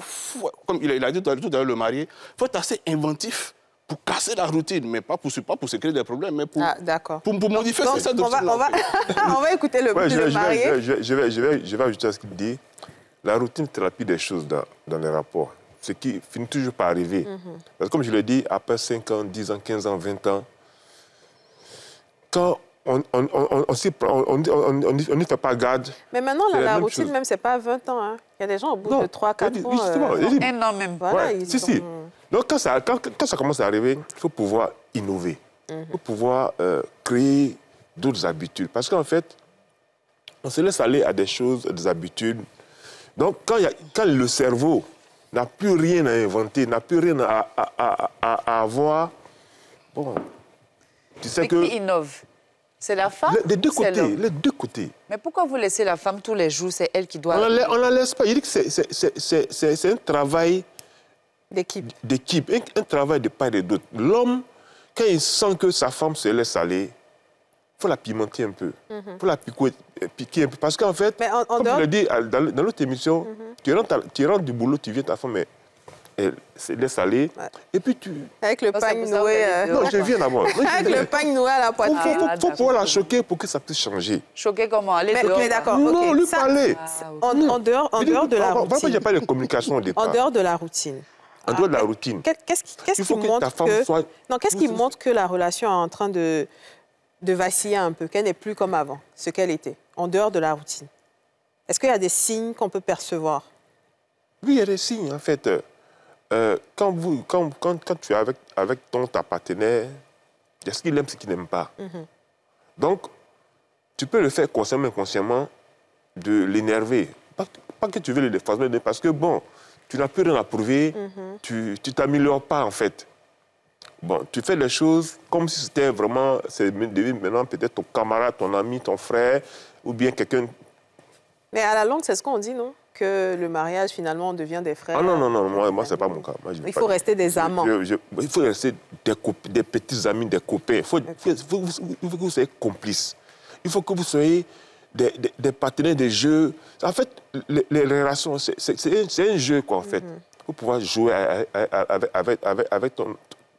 [SPEAKER 5] comme il a dit tout à l'heure, le marié, faut être assez inventif pour casser la routine, mais pas pour, pas pour se
[SPEAKER 6] créer des problèmes, mais
[SPEAKER 1] pour, ah, pour, modifier donc, cette routine. Va, on, va, on va, écouter le, marié.
[SPEAKER 6] je, vais, ajouter à ce qu'il dit. La routine thérapie des choses dans, dans les rapports, ce qui finit toujours par arriver. Mhm. Parce que comme je l'ai dit, après 5 ans, 10 ans, 15 ans, 20 ans, quand on, on, on, on on n'y fait pas garde.
[SPEAKER 1] Mais maintenant, la, routine, même, même, n'est pas 20 ans. Hein. Il y a des gens au bout de 3, 4 ans. Un
[SPEAKER 2] an même. ils si, si.
[SPEAKER 6] Mm. Donc quand ça, ça commence à arriver, il faut pouvoir innover, il faut pouvoir euh, créer d'autres habitudes. Parce qu'en fait, on se laisse aller à des choses, des habitudes. Donc quand, a, quand le cerveau n'a plus rien à inventer, n'a plus rien à, avoir, bon, tu sais que... Qui
[SPEAKER 2] innove c'est la femme Les deux côtés,
[SPEAKER 6] les deux côtés.
[SPEAKER 2] Mais pourquoi vous laissez la femme tous les jours C'est elle qui doit... On ne la,
[SPEAKER 6] la, laisse pas. Il dit que c'est un travail d'équipe. D'équipe, un, travail de part et d'autre. L'homme, quand il sent que sa femme se laisse aller, il faut la pimenter un peu. Il mhm. faut la euh, piquer, un peu. Parce qu'en fait, en, comme dit dans, l'autre émission, mhm. tu, rentres, du boulot, tu viens, ta femme elle se laisse aller. Et puis
[SPEAKER 2] tu... Avec le pagne noué... Euh... Non, je viens d'abord. Avec le pagne noué à la poitrine. Il faut, ah,
[SPEAKER 6] pouvoir la choquer pour que ça puisse changer.
[SPEAKER 2] Choquer comment Aller mais, dehors d'accord. Non, lui parler.
[SPEAKER 6] Ah,
[SPEAKER 1] en,
[SPEAKER 2] dehors, en dehors de la routine... Pourquoi il n'y
[SPEAKER 6] a pas de communication au départ. En dehors
[SPEAKER 2] de la
[SPEAKER 1] routine.
[SPEAKER 6] En dehors de la routine.
[SPEAKER 1] Qu'est-ce qui montre que, Non, qu'est-ce qui montre que la relation est en train de, de vaciller un peu, qu'elle n'est plus comme avant, ce qu'elle était, en dehors de la
[SPEAKER 6] routine Est-ce qu'il y a des signes qu'on peut percevoir Oui, il y a des signes, en fait. Euh, euh, quand, vous, quand, tu es avec, avec ton, ta partenaire, il y a ce qu'il aime, ce qu'il n'aime pas. Mm-hmm. Donc, tu peux le faire consciemment, inconsciemment, de l'énerver. Pas, pas, que tu veux le défendre, mais parce que, bon, tu n'as plus rien à prouver, mhm. tu ne tu t'améliores pas en fait. Bon, tu fais les choses comme si c'était vraiment, c'est maintenant peut-être ton camarade, ton ami, ton frère, ou bien quelqu'un.
[SPEAKER 1] Mais à la longue, c'est ce qu'on dit, non Que le mariage, finalement, on devient des frères. Ah non, non,
[SPEAKER 6] non, moi, moi n'est pas mon cas. il faut
[SPEAKER 1] rester des amants.
[SPEAKER 6] il faut rester des, des, petits amis, des copains. Il faut que vous soyez complices. Il faut que vous soyez des, partenaires des, jeux En fait, les, relations, c'est un, jeu, quoi, en fait. Mm-hmm. Pour pouvoir jouer avec, avec, avec,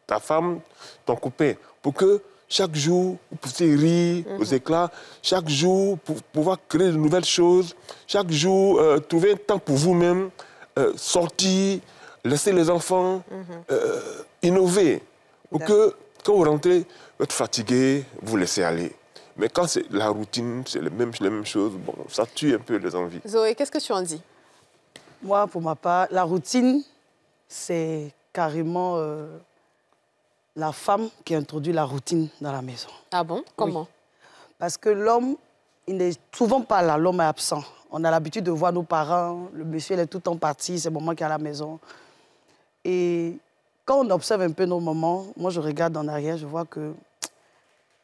[SPEAKER 6] ta femme, ton copain, pour que chaque jour, vous puissiez rire aux mm-hmm. éclats, chaque jour, pour pouvoir créer de nouvelles choses, chaque jour, euh, trouver un temps pour vous-même, euh, sortir, laisser les enfants, mm-hmm. euh, innover, pour que quand vous rentrez, vous êtes fatigué, vous laissez aller. Mais quand c'est la routine, c'est les mêmes, les choses, bon, ça tue un peu les envies.
[SPEAKER 3] Zoé, qu'est-ce que tu en dis Moi, pour ma part, la routine, c'est carrément euh, la femme qui introduit la routine dans la maison. Ah bon Comment Parce que l'homme, il n'est souvent pas là, l'homme est absent. On a l'habitude de voir nos parents, le monsieur, il est tout le temps parti, c'est maman qui est à la maison. Et quand on observe un peu nos moments, moi je regarde en arrière, je vois que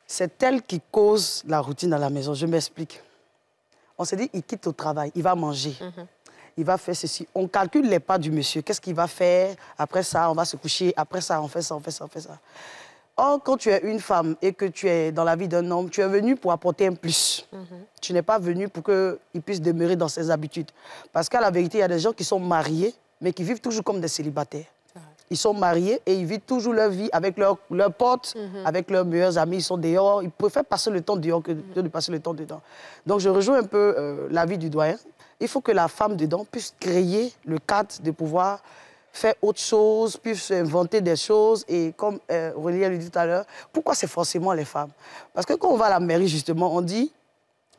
[SPEAKER 3] c'est elle qui cause la routine à la maison. Je m'explique. On se dit, il quitte au travail, il va manger. Il va faire ceci. On calcule les pas du monsieur. Qu'est-ce qu'il va faire Après ça, on va se coucher. Après ça, on fait ça, on fait ça, on fait ça. Or, quand tu es une femme et que tu es dans la vie d'un homme, tu es venu pour apporter un plus. Tu n'es pas venu pour qu'il puisse demeurer dans ses habitudes. Parce qu'à la vérité, il y a des gens qui sont mariés, mais qui vivent toujours comme des célibataires ils sont mariés et ils vivent toujours leur vie avec leurs leur potes, mhm. avec leurs meilleurs amis. Ils sont dehors. Ils préfèrent passer le temps dehors que mhm. de passer le temps dedans. Donc, je rejoins un peu la euh, l'avis du doyen. Il faut que la femme dedans puisse créer le cadre de pouvoir faire autre chose, puisse inventer des choses. Et comme euh, Aurélie le dit tout à l'heure, pourquoi c'est forcément les femmes Parce que quand on va à la mairie, justement, on dit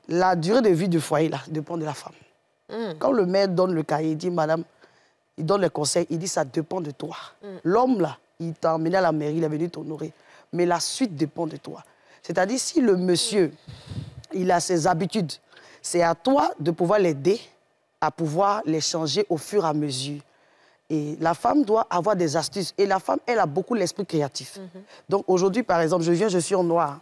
[SPEAKER 3] la durée de vie du foyer là, dépend de la femme. Mm. Quand le maire donne le cahier, il dit Madame, il donne les conseils, il dit ça dépend de toi. L'homme là, il t'a emmené à la mairie, il est venu t'honorer. Mais la suite dépend de toi. C'est-à-dire si le monsieur, il a ses habitudes, c'est à toi de pouvoir l'aider à pouvoir les changer au fur et à mesure. Et la femme doit avoir des astuces. Et la femme, elle a beaucoup l'esprit créatif. Mhm. Donc aujourd'hui, par exemple, je viens, je suis en noir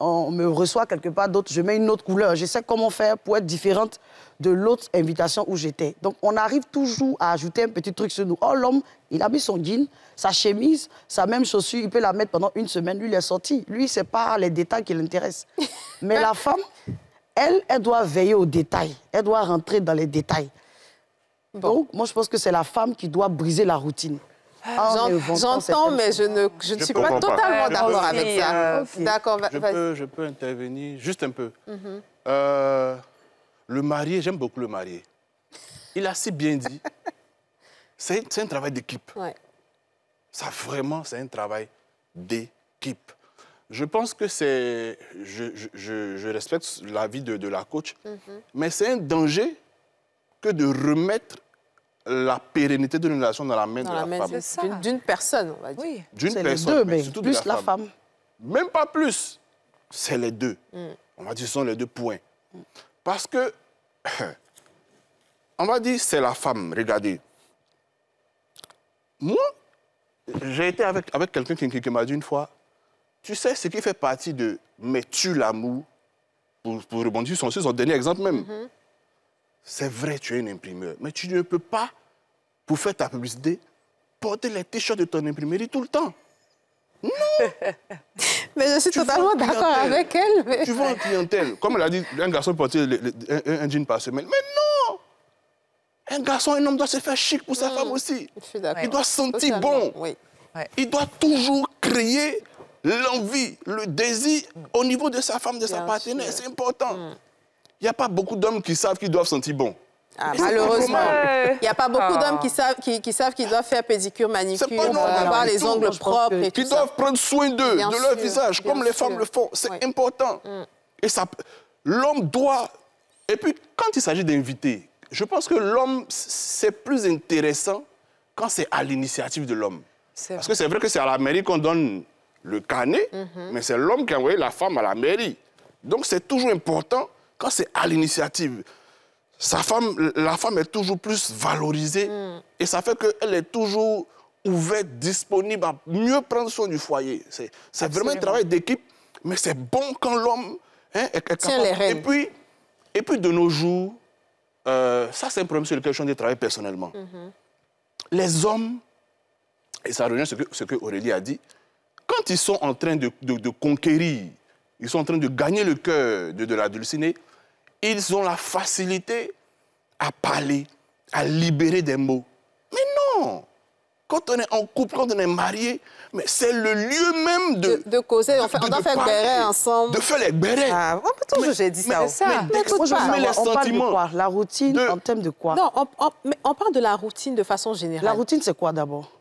[SPEAKER 3] on me reçoit quelque part d'autre, je mets une autre couleur. Je sais comment faire pour être différente de l'autre invitation où j'étais. Donc, on arrive toujours à ajouter un petit truc sur nous. Oh, l'homme, il a mis son jean, sa chemise, sa même chaussure, il peut la mettre pendant une semaine, lui, il est sorti. Lui, c'est pas les détails qui l'intéressent. Mais la femme, elle, elle doit veiller aux détails. Elle doit rentrer dans les détails. Donc, moi, je pense que c'est la femme qui doit briser la routine.
[SPEAKER 1] Ah, j'entends, mais je ne, je suis pas totalement d'accord avec
[SPEAKER 4] ça. Euh, d'accord,
[SPEAKER 5] je peux, intervenir juste un peu. Mhm. Euh, le marié, j'aime beaucoup le marié. Il a si bien dit. c'est un travail d'équipe. Ça, vraiment, c'est un travail d'équipe. Je pense que c'est... Je, je, respecte l'avis de, de, la coach, mhm. mais c'est un danger que de remettre la pérennité d'une relation dans la main de la, femme. D'une
[SPEAKER 1] personne, on va dire. D'une personne, les deux, mais, plus la, femme. Même
[SPEAKER 5] pas plus. C'est les deux. Mm. On va dire ce sont les deux points. Parce que, on va dire c'est la femme, regardez. Moi, j'ai été avec, avec quelqu'un qui, m'a dit une fois, tu sais, ce qui fait partie de « mais tu l'amour », pour, rebondir sur son dernier exemple même, mm-hmm c'est vrai, tu es un imprimeur, mais tu ne peux pas, pour faire ta publicité, porter les t-shirts de ton imprimerie tout le temps. Non Mais je suis totalement d'accord avec elle. Tu vois, en clientèle. Comme elle a dit, un garçon porter un, un jean par semaine. Mais non Un garçon, un homme doit se faire chic pour sa hmm. femme aussi. Il doit sentir bon. Il doit toujours créer l'envie, le désir au niveau de sa femme, de sa partenaire. C'est important. Hmm il n'y a pas beaucoup d'hommes qui savent qu'ils doivent sentir bon. Ah, malheureusement, il n'y a pas beaucoup d'hommes ah. qui
[SPEAKER 1] savent qu'ils qui savent qu'ils doivent faire pédicure, manicure, euh, avoir les ongles propres et doivent prendre soin d'eux, de leur visage, comme les femmes le
[SPEAKER 5] font. C'est important. Mm. Et ça, l'homme doit... Et puis, quand il s'agit d'inviter, je pense que l'homme, c'est plus intéressant quand c'est à l'initiative de l'homme.
[SPEAKER 4] Parce que c'est vrai que c'est
[SPEAKER 5] à la mairie qu'on donne le canet, mhm. mais c'est l'homme qui a envoyé la femme à la mairie. Donc, c'est toujours important quand c'est à l'initiative, la femme est toujours plus valorisée et ça fait qu'elle est toujours ouverte, disponible à mieux prendre soin du foyer. C'est vraiment un travail d'équipe, mais c'est bon quand l'homme hein, est, capable. et puis, et puis, de nos jours, euh, ça, c'est un problème sur lequel je suis en train de travailler personnellement. Mhm. Les hommes, et ça revient ce que, Aurélie a dit, quand ils sont en train de conquérir ils sont en train de gagner le cœur de, de dulcinée ils ont la facilité à parler, à libérer des mots. Mais non quand on est en couple, quand on est marié, mais c'est le lieu même de... De, causer, on,
[SPEAKER 1] doit faire ensemble. De faire les bérets. Ah, on peut j'ai dit ça. Mais, on parle de quoi
[SPEAKER 3] La routine, en termes de quoi Non,
[SPEAKER 1] on parle de la routine de façon générale. La routine, c'est quoi d'abord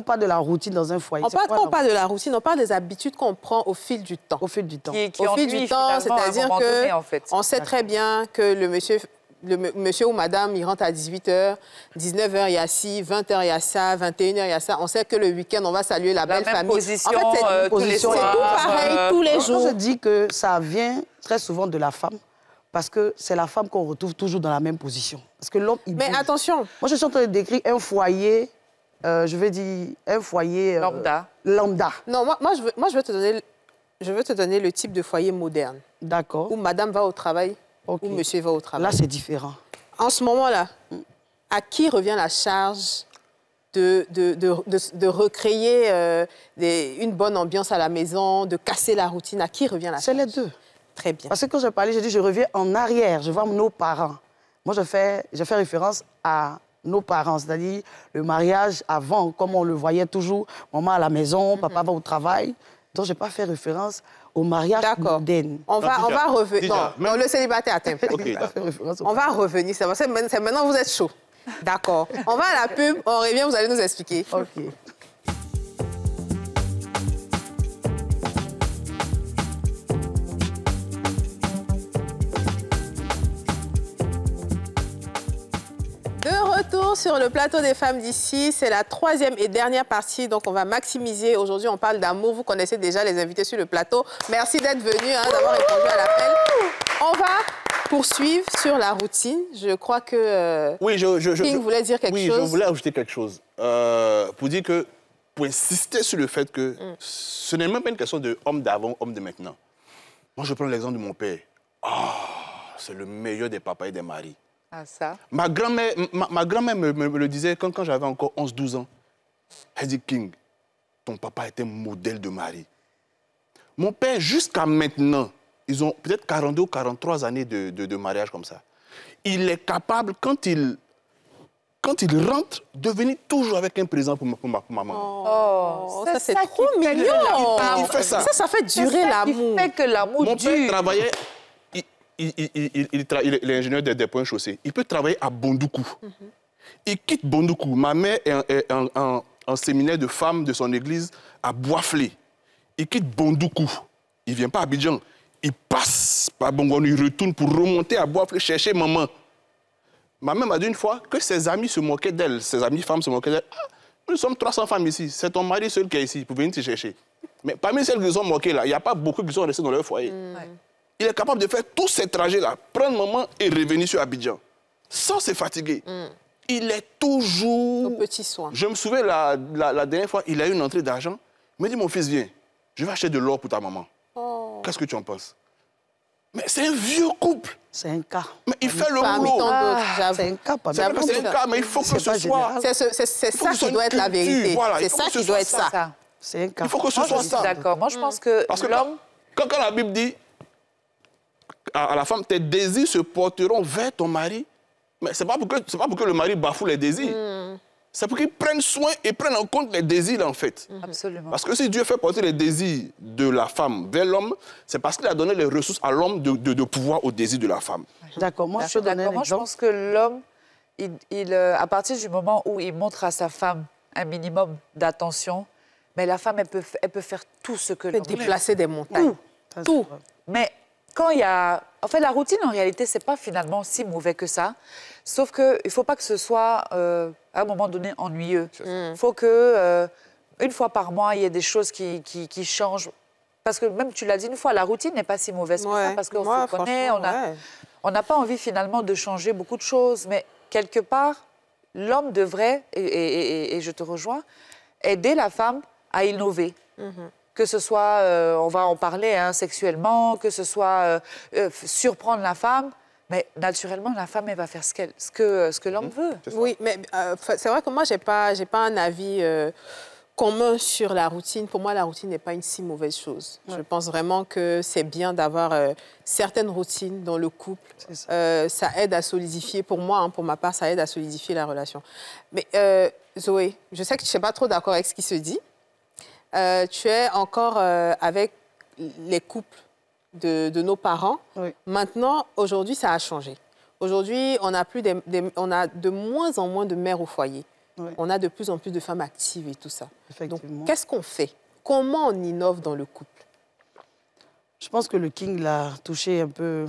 [SPEAKER 1] pas on parle de la
[SPEAKER 3] routine dans un
[SPEAKER 1] foyer, on parle pas de la routine, on parle des habitudes qu'on prend au fil du temps. Au fil du temps. qui au fil du temps, c'est-à-dire que en fait. on sait très bien que le monsieur le monsieur ou madame, il rentre à 18h, 19h, il y a ci, 20h, il y a ça, 21h, il y a ça. On sait que le week-end, on va saluer la, belle famille. Position, en fait, c'est euh, tout euh, pareil tous les jours. Je
[SPEAKER 3] dis que ça vient très souvent de la femme parce que c'est la femme qu'on retrouve toujours dans la même position. Parce que l'homme, il Mais attention Moi, je suis en train de décrire un foyer euh, je vais dire, un foyer... Euh, lambda. Lambda. Non, moi, moi, je veux, moi je, veux te donner,
[SPEAKER 1] je veux te donner le type de foyer moderne. D'accord. Où madame va au travail, ou où monsieur va au travail. Là, c'est différent. En ce moment-là, à qui revient la charge de, de, de, de, recréer euh, une bonne ambiance à la maison, de casser la routine. À qui revient la charge?
[SPEAKER 3] C'est les deux. Très bien. Parce que quand je parlais, j'ai dit je reviens en arrière, je vois nos parents. Moi, je fais, je fais référence à nos parents, c'est-à-dire le mariage avant, comme on le voyait toujours, maman à la maison, mhm. papa va au travail. Donc, je n'ai pas fait référence au mariage D'accord. On va, on va revenir.
[SPEAKER 1] Non, le célibataire on va revenir. C'est maintenant, vous êtes chaud. D'accord. on va à la pub, on revient, vous allez nous expliquer. sur le plateau des femmes d'ici. C'est la troisième et dernière partie, donc on va maximiser. Aujourd'hui, on parle d'amour. Vous connaissez déjà les invités sur le plateau. Merci d'être venu, hein, d'avoir répondu à l'appel. On va poursuivre sur la routine. Je crois que euh, oui, je, je, dire quelque chose. Oui, je voulais
[SPEAKER 5] ajouter quelque chose. Euh, pour dire que, pour insister sur le fait que mm. ce n'est même pas une question de homme d'avant, homme de maintenant. Moi, je prends l'exemple de mon père. Ah, c'est le meilleur des papas et des maris. Ah, ça Ma grand-mère ma, grand me, me, le disait quand, quand j'avais encore 11-12 ans. Elle King, ton papa était modèle de mari. Mon père, jusqu'à maintenant, ils ont peut-être 42 ou 43 années de, mariage comme ça. Il est capable, quand il, quand il rentre, de venir toujours avec un présent pour, ma, pour, maman.
[SPEAKER 2] Oh, oh ça, c'est trop mignon. Il, fait ça. ça. ça, fait durer l'amour. que l'amour Mon père travaillait
[SPEAKER 5] il, il, est ingénieur des, des points chaussés. Il peut travailler à Bondoukou. Mhm. Il quitte Bondoukou. Ma mère est en, séminaire de femmes de son église à Boisflé. Il quitte Bondoukou. Il ne vient pas à Abidjan. Il passe par Bongon, il retourne pour remonter à Boisflé chercher maman. Ma mère m'a dit une fois que ses amis se moquaient d'elle, ses amis femmes se moquaient d'elle. Ah, nous sommes 300 femmes ici, c'est ton mari seul qui est ici, pouvait venir te chercher. Mais parmi celles qui sont moquées, là, il n'y a pas beaucoup qui sont restées dans leur foyer. Mm il est capable de faire tous ces trajets-là, prendre maman et revenir sur Abidjan, sans se fatiguer.
[SPEAKER 1] Mm. Il est toujours... petit soin.
[SPEAKER 5] Je me souviens, la, la, dernière fois, il a eu une entrée d'argent. Il m'a dit, mon fils, viens, je vais acheter de l'or pour ta maman. Oh. Qu'est-ce que tu en penses
[SPEAKER 3] mais c'est un vieux couple. C'est un cas. Mais il fait le boulot. Ah, c'est un cas, C'est un cas, mais il faut que ce soit. C'est ça qui doit être la vérité. c'est ça qui doit être ça. C'est un cas. Il faut que ce soit ça. D'accord.
[SPEAKER 2] Moi, je pense que. Parce que
[SPEAKER 5] quand, la Bible dit à, la femme, tes désirs se porteront vers ton mari. Mais ce n'est pas, pour que, pas pour que le mari bafoue les désirs. Hmm. C'est pour qu'il prenne soin et prenne en compte les désirs, en fait.
[SPEAKER 3] Hmm. Absolument. Parce que si
[SPEAKER 5] Dieu fait porter les désirs de la femme vers l'homme, c'est parce qu'il a donné les ressources à l'homme de, de, pouvoir aux désirs de la femme.
[SPEAKER 3] D'accord.
[SPEAKER 2] Moi, je, pense que l'homme, il, euh, à partir du moment où il montre à sa femme un minimum d'attention, mais la femme, elle peut, elle peut faire tout ce que Elle peut. déplacer des montagnes. Tout. tout. Mais quand il y En fait, la routine, en réalité, c'est pas finalement si mauvais que ça. Sauf qu'il ne faut pas que ce soit, euh, à un moment donné, ennuyeux. Il mm. faut que, euh, une fois par mois, il y ait des choses qui, changent. Parce que même, tu l'as dit une fois, la routine n'est pas si mauvaise ouais. que ça, parce qu'on se connaît, on n'a pas envie finalement de changer beaucoup de choses, mais quelque part, l'homme devrait, et, je te rejoins, aider la femme à innover. Mm-hmm que ce soit, euh, on va en parler, hein, sexuellement, que ce soit euh, euh, surprendre la femme. Mais naturellement, la femme, elle va faire ce, ce que, ce que l'homme mhm, veut. Oui, mais c'est vrai que moi, je n'ai pas,
[SPEAKER 1] pas un avis commun sur la routine. Pour moi, la routine n'est pas une si mauvaise chose. Je pense vraiment que c'est bien d'avoir certaines routines dans le couple. Ça. aide à solidifier, pour moi, hein, pour ma part, ça aide à solidifier la relation. Mais Zoé, je sais que tu n'es pas trop d'accord avec ce qui se dit, euh, tu es encore euh, avec les couples de, nos parents. Maintenant, aujourd'hui, ça a changé. Aujourd'hui, on a, plus on a de moins en moins de mères au foyer. On a de plus en plus de femmes actives et tout ça. Donc, qu'est-ce qu'on fait Comment on innove dans le couple
[SPEAKER 3] Je pense que le King l'a touché un peu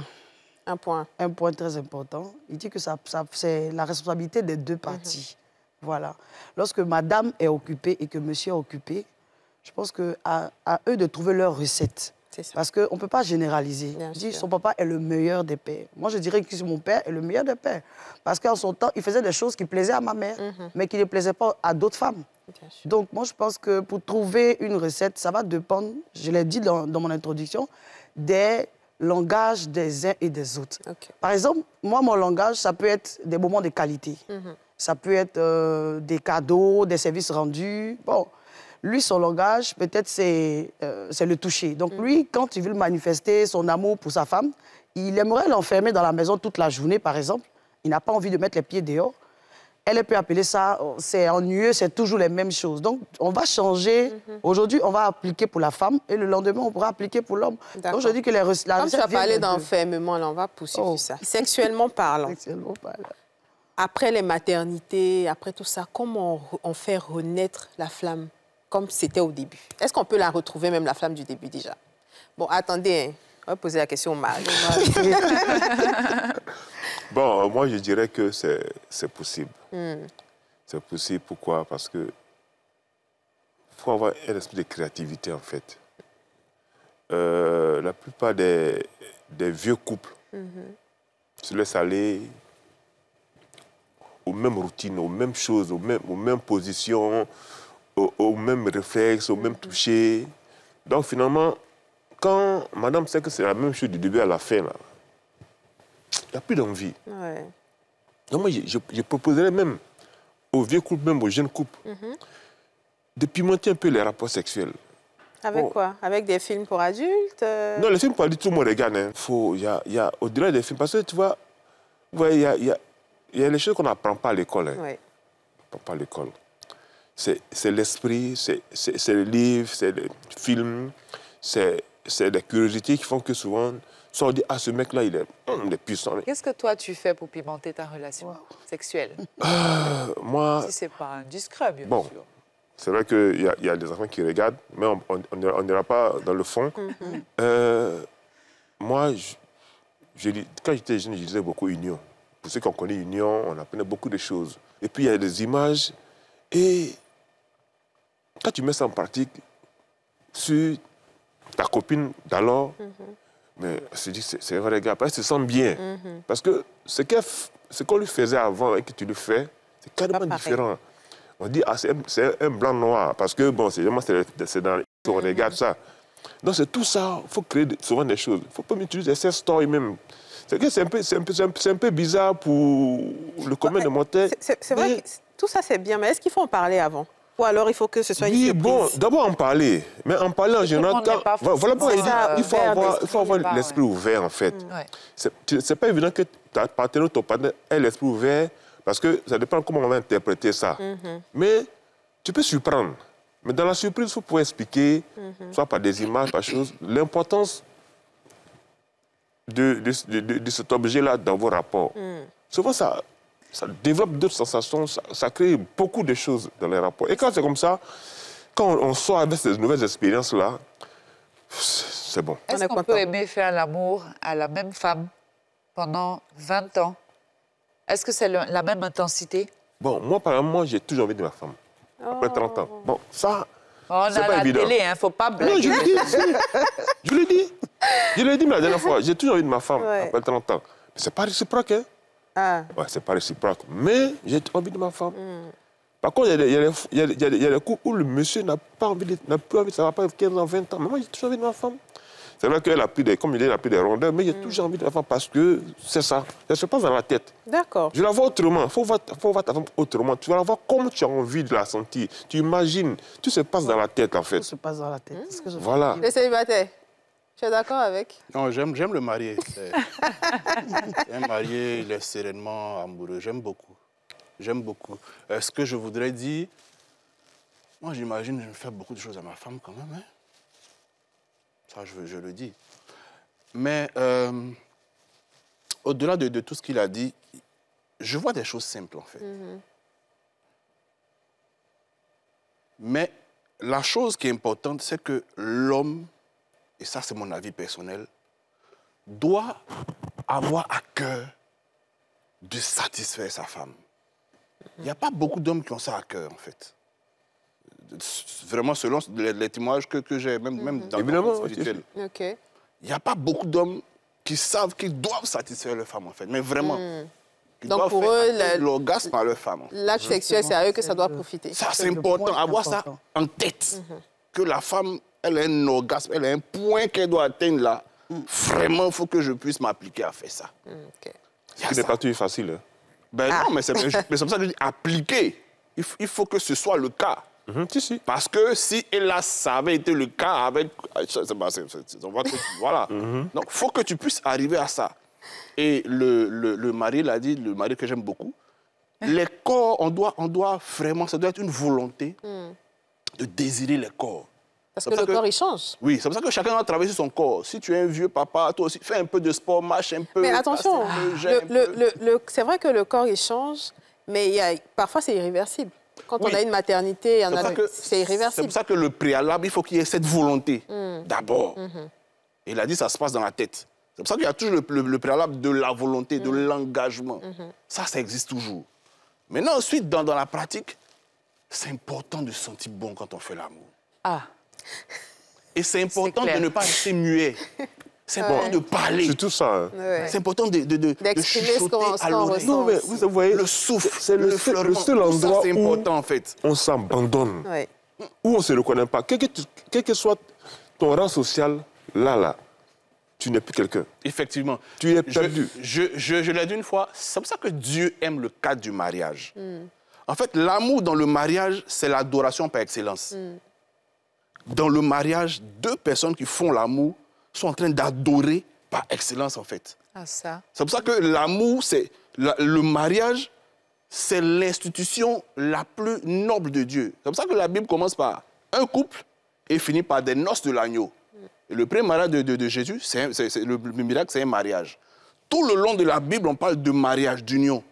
[SPEAKER 3] un point. Un point très important. Il dit que ça, c'est la responsabilité des deux mhm. parties. Voilà. Lorsque madame est occupée et que monsieur est occupé, je pense que à, eux de trouver leur recette. Parce qu'on ne peut pas généraliser. je dis, son papa est le meilleur des pères. Moi, je dirais que mon père est le meilleur des pères. Parce qu'en son temps, il faisait des choses qui plaisaient à ma mère, mhm. mais qui ne plaisaient pas à d'autres femmes. Donc, moi, je pense que pour trouver une recette, ça va dépendre, je l'ai dit dans, mon introduction, des langages des uns et des autres. Par exemple, moi, mon langage, ça peut être des moments de qualité. Mhm. Ça peut être euh, des cadeaux, des services rendus. Bon, lui, son langage, peut-être, c'est euh, le toucher. Donc, mm. lui, quand il veut manifester son amour pour sa femme, il aimerait l'enfermer dans la maison toute la journée, par exemple. Il n'a pas envie de mettre les pieds dehors. Elle peut appeler ça, oh, c'est ennuyeux, c'est toujours les mêmes choses. Donc, on va changer. Mm-hmm. Aujourd'hui, on va appliquer pour la femme et le lendemain, on pourra appliquer pour l'homme. Donc, je dis que les la Comme tu as parlé
[SPEAKER 1] d'enfermement, là, on va poursuivre oh. ça. Sexuellement parlant. Sexuellement parlant. Après les maternités, après tout ça, comment on fait renaître la flamme comme c'était au début. Est-ce qu'on peut la retrouver, même la flamme du début déjà Bon, attendez, hein. on va poser la question au mari.
[SPEAKER 6] bon, euh, moi, je dirais que c'est possible. Hmm. C'est possible, pourquoi Parce que faut avoir un esprit de créativité, en fait. Euh, la plupart des, vieux couples mhm. se laissent aller aux mêmes routines, aux mêmes choses, aux mêmes positions, au, même réflexe, au même toucher. Donc finalement, quand madame sait que c'est la même chose du début à la fin, là, il n'y a plus d'envie. Ouais. Donc moi, je, proposerais même aux vieux couples, même aux jeunes couples, mhm. de pimenter un peu les rapports sexuels.
[SPEAKER 1] Avec quoi Avec des films pour adultes euh? Non, les
[SPEAKER 6] films pour adultes, tout le monde regarde. Hein. y a, y a, Au-delà des films, parce que tu vois, il y, a, y, y a les choses qu'on n'apprend pas à l'école. Hein.
[SPEAKER 1] On n'apprend
[SPEAKER 6] pas à l'école c'est l'esprit, c'est les livres, c'est les films, c'est la curiosités qui font que souvent, soit on dit, ah, ce mec-là, il, hum, il, est puissant. Qu'est-ce
[SPEAKER 2] que toi, tu fais pour pimenter ta relation sexuelle euh, Moi... Si c'est pas indiscret, bien sûr.
[SPEAKER 6] C'est vrai qu'il y, y, a des enfants qui regardent, mais on n'ira pas dans le fond. Mhm. Euh, moi, je, quand j'étais jeune, je disais beaucoup Union. Pour ceux qui ont connu Union, on apprenait beaucoup de choses. Et puis, il y a des images et quand tu mets ça en pratique, sur ta copine d'alors, mais se dit, c'est vrai, gars, elle se sent bien. Parce que ce qu'on lui faisait avant et que tu le fais, c'est carrément différent. On dit, ah, c'est un, blanc-noir, parce que, bon, c'est dans on regarde ça. Donc, c'est tout ça. Il faut créer souvent des choses. Il ne faut pas m'utiliser ces stories même. C'est un, peu, un, un peu bizarre pour le commun de monter. C'est vrai
[SPEAKER 1] que tout ça, c'est bien, mais est-ce qu'il faut en parler avant
[SPEAKER 6] ou alors il faut que ce soit une oui, bon, d'abord en parler. Mais en parler en général, il faut avoir, l'esprit ouvert en fait. Mm, ce n'est C'est pas évident que ta partenaire ou ton partenaire ait l'esprit ouvert parce que ça dépend comment on va interpréter ça. Mm-hmm. Mais tu peux surprendre. Mais dans la surprise, faut pouvoir expliquer, mm-hmm. soit par des images, par choses, l'importance de, de, de, de, cet objet-là dans vos rapports. Mm. Souvent, ça, ça développe d'autres sensations, ça, crée beaucoup de choses dans les rapports. Et quand c'est comme ça, quand on sort avec ces nouvelles expériences-là, c'est bon. Est-ce
[SPEAKER 2] qu'on peut aimer faire l'amour à la même femme pendant 20 ans Est-ce que c'est la même intensité
[SPEAKER 6] Bon, moi, par exemple, moi, j'ai toujours envie de ma femme. Après 30 ans. Bon, ça,
[SPEAKER 2] on pas évident. Hein, faut pas blaguer. Non, je le dis, je le dis.
[SPEAKER 6] Je le dis la dernière fois, j'ai toujours envie de ma femme après 30 ans. Mais c'est pas réciproque, hein. Ah. Ouais, c'est pas réciproque. Mais j'ai envie de ma femme. Hmm. Par contre, il y, a des coups où le monsieur n'a pas envie, de, n'a plus envie, ça va pas 15 ans, 20 ans. Mais moi, j'ai toujours envie de ma femme. C'est vrai qu'elle a pris des, comme il a pris des rondeurs, mais j'ai hmm. toujours envie de ma femme parce que c'est ça. Ça se passe dans la tête. D'accord. Je la vois autrement. Il faut voir, faut voir ta femme autrement. Tu vas la voir comme tu as envie de la sentir. Tu imagines. Tout se passe dans la tête, en fait. Tout se
[SPEAKER 3] passe dans la tête. Mm. Ce que je
[SPEAKER 6] voilà.
[SPEAKER 1] Les d'accord avec
[SPEAKER 6] Non, j'aime, j'aime le marié. un marié,
[SPEAKER 5] il est sereinement amoureux. J'aime beaucoup. J'aime beaucoup. est euh, ce que je voudrais dire, moi, j'imagine, je fais beaucoup de choses à ma femme quand même. Hein. Ça, je, je, le dis. Mais euh, au-delà de, tout ce qu'il a dit, je vois des choses simples, en fait. Mm-hmm. Mais la chose qui est importante, c'est que l'homme et ça c'est mon avis personnel, doit avoir à cœur de satisfaire sa femme. Il n'y a pas beaucoup d'hommes qui ont ça à cœur, en fait. Vraiment, selon les, témoignages que, j'ai, même, même dans mon monde Il n'y a pas beaucoup d'hommes qui savent qu'ils doivent satisfaire leur femme, en fait. Mais vraiment. Hmm.
[SPEAKER 1] Ils Donc, pour eux,
[SPEAKER 5] l'orgasme à leur femme. L'acte sexuel, c'est à
[SPEAKER 1] eux que ça doit profiter. Ça, c'est important. Avoir ça
[SPEAKER 5] en tête. Mhm. Que la femme elle a un orgasme, elle a un point qu'elle doit atteindre là. Vraiment, il faut que je puisse m'appliquer à faire ça. Mm, ce n'est pas tout facile. Hein. Ben ah. non, mais c'est comme ça que je dis appliquer. Il, faut que ce soit le cas. Mm-hmm, Parce que si hélas, ça avait été le cas avec... voilà. Donc, il faut que tu puisses arriver à ça. Et le, le, le mari l'a dit, le mari que j'aime beaucoup, hein? les corps, on doit, on doit vraiment, ça doit être une volonté
[SPEAKER 1] mm.
[SPEAKER 5] de désirer les corps. Parce que le corps, il change. Oui, c'est pour ça que chacun doit travailler sur son corps. Si tu es un vieux papa, toi aussi, fais un peu de sport, marche un peu. Mais attention,
[SPEAKER 1] c'est vrai que le corps, il change, mais il parfois, c'est irréversible. Quand on a une maternité, c'est irréversible. C'est pour ça
[SPEAKER 5] que le préalable, il faut qu'il y ait cette volonté, hmm. d'abord. Mhm. Il a dit, ça se passe dans la tête. C'est pour ça qu'il y a toujours le, préalable de la volonté, de hmm. l'engagement. Mhm. Ça, ça existe toujours. Maintenant, ensuite, dans, dans la pratique, c'est important de se sentir bon quand on fait l'amour. Ah et c'est important de ne pas rester muet. C'est important de parler. C'est tout ça. Hein. C'est important de, de, chuchoter à l'oreille. Non, le souffle, c'est le, seul endroit important,
[SPEAKER 6] en fait. on s'abandonne, ouais. où on ne se reconnaît pas. Quel que, soit ton rang social, là, là, tu n'es plus quelqu'un.
[SPEAKER 5] Effectivement. Tu es perdu. Je, l'ai dit une fois, c'est pour ça que Dieu aime le cadre du mariage. Hmm. En fait, l'amour dans le mariage, c'est l'adoration par excellence. Hmm dans le mariage, deux personnes qui font l'amour sont en train d'adorer par excellence, en fait. Ah, C'est pour ça que l'amour, c'est le mariage, c'est l'institution la plus noble de Dieu. C'est pour ça que la Bible commence par un couple et finit par des noces de l'agneau. le premier mariage de, Jésus, c'est, le, miracle, c'est un mariage. Tout le long de la Bible, on parle de mariage, d'union.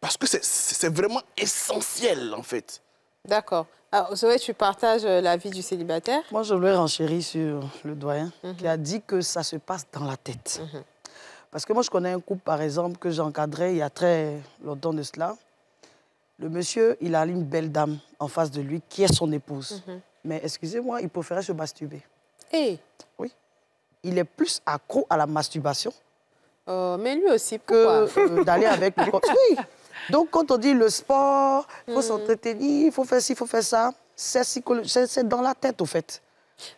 [SPEAKER 5] Parce que c'est, c'est vraiment essentiel, en fait.
[SPEAKER 1] D'accord. Alors, ah, Zoé, tu partages euh,
[SPEAKER 3] la vie du célibataire Moi, je voulais renchérir sur le doyen mhm. qui a dit que ça se passe dans la tête. Mhm. Parce que moi, je connais un couple, par exemple, que j'encadrais il y a très longtemps de cela. Le monsieur, il a une belle dame en face de lui qui est son épouse. Mhm. Mais excusez-moi, il préférait se masturber. Eh Oui. Il est plus accro à la masturbation. Oh, mais lui aussi, pourquoi que euh, d'aller avec le... Oui donc, quand on dit le sport, il faut hmm. s'entretenir, il faut faire ci, il faut faire ça, c'est dans la tête, au fait.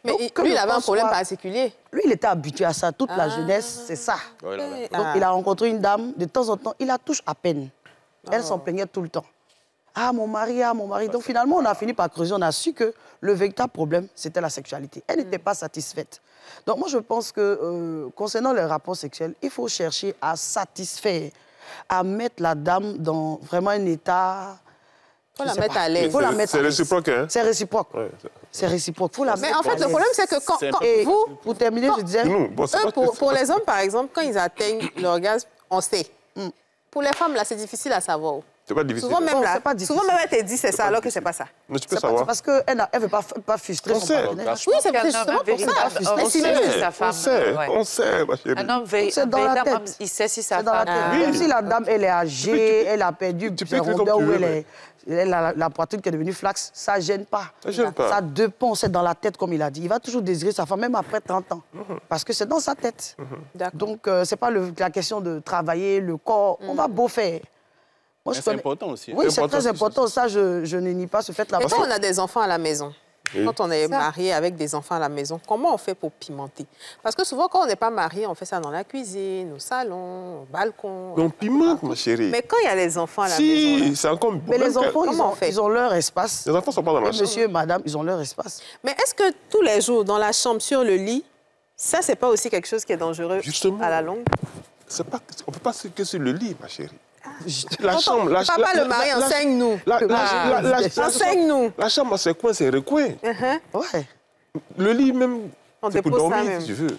[SPEAKER 3] Mais lui, il avait un problème particulier. Lui, il était habitué à ça. Toute la ah. jeunesse, c'est ça.
[SPEAKER 4] Donc, il a
[SPEAKER 3] rencontré une dame. De temps en temps, il la touche à peine. Elle s'en oh. plaignait tout le temps. Ah, mon mari, ah, mon mari. Donc, finalement, on a fini par creuser. On a su que le véritable problème, c'était la sexualité. Elle n'était hmm. pas satisfaite. Donc, moi, je pense que euh, concernant les rapports sexuels, il faut chercher à satisfaire à mettre la dame dans vraiment un état. Il faut la mettre à l'aise. C'est réciproque, hein? C'est réciproque. c'est réciproque. Faut la Mais en fait, le problème, c'est que quand, vous...
[SPEAKER 1] Pour terminer, je disais... pour, les hommes, par exemple, quand ils atteignent l'orgasme, on sait. Mm. Pour les femmes, là, c'est difficile à savoir.
[SPEAKER 6] C'est pas difficile. Souvent même, là, pas
[SPEAKER 1] souvent même elle te dit c'est ça alors que c'est pas ça. Mais tu peux savoir. C'est parce
[SPEAKER 3] qu'elle ne veut pas, pas frustrer euh, on sait. Oui, c'est justement pour
[SPEAKER 1] ça. On
[SPEAKER 2] sait, sa femme.
[SPEAKER 6] on sait, on Un
[SPEAKER 3] homme veut, il sait si sa femme... Même si la dame, elle est âgée, elle a perdu ses rondeurs ou elle est... La, poitrine qui est devenue flax, ça gêne pas. Ça gêne pas. Ça dépend, c'est dans la tête, comme il a dit. Il va toujours désirer sa femme, même après 30 ans. Mhm. Parce que c'est dans sa tête. Mhm. Donc, euh, ce n'est pas la question de travailler le corps. On mhm. va beau faire. C'est important
[SPEAKER 1] aussi. Oui, c'est très important.
[SPEAKER 3] Ça, je, ne nie pas ce fait-là.
[SPEAKER 1] quand on a des enfants à la maison, quand on est marié avec des enfants à la maison, comment on fait pour pimenter Parce que souvent, quand on n'est pas marié, on fait ça dans la cuisine, au salon, au balcon. On
[SPEAKER 3] pimente, ma chérie. Mais
[SPEAKER 1] quand il y a les enfants à la maison... Si, c'est
[SPEAKER 3] encore... Mais les enfants, ils ont, ils ont, leur espace. Les enfants ne sont pas dans la chambre. Monsieur
[SPEAKER 1] madame, ils ont leur espace. Mais est-ce que tous les jours, dans la chambre, sur le lit, ça, c'est pas aussi quelque chose qui est dangereux à la longue on ne
[SPEAKER 6] peut pas que sur le lit, ma chérie. La chambre, la chambre. Papa, le mari, enseigne-nous. Enseigne-nous. La chambre, c'est quoi C'est recoin. Uh-huh. Ouais. Le lit, même, c'est pour dormir, si tu veux.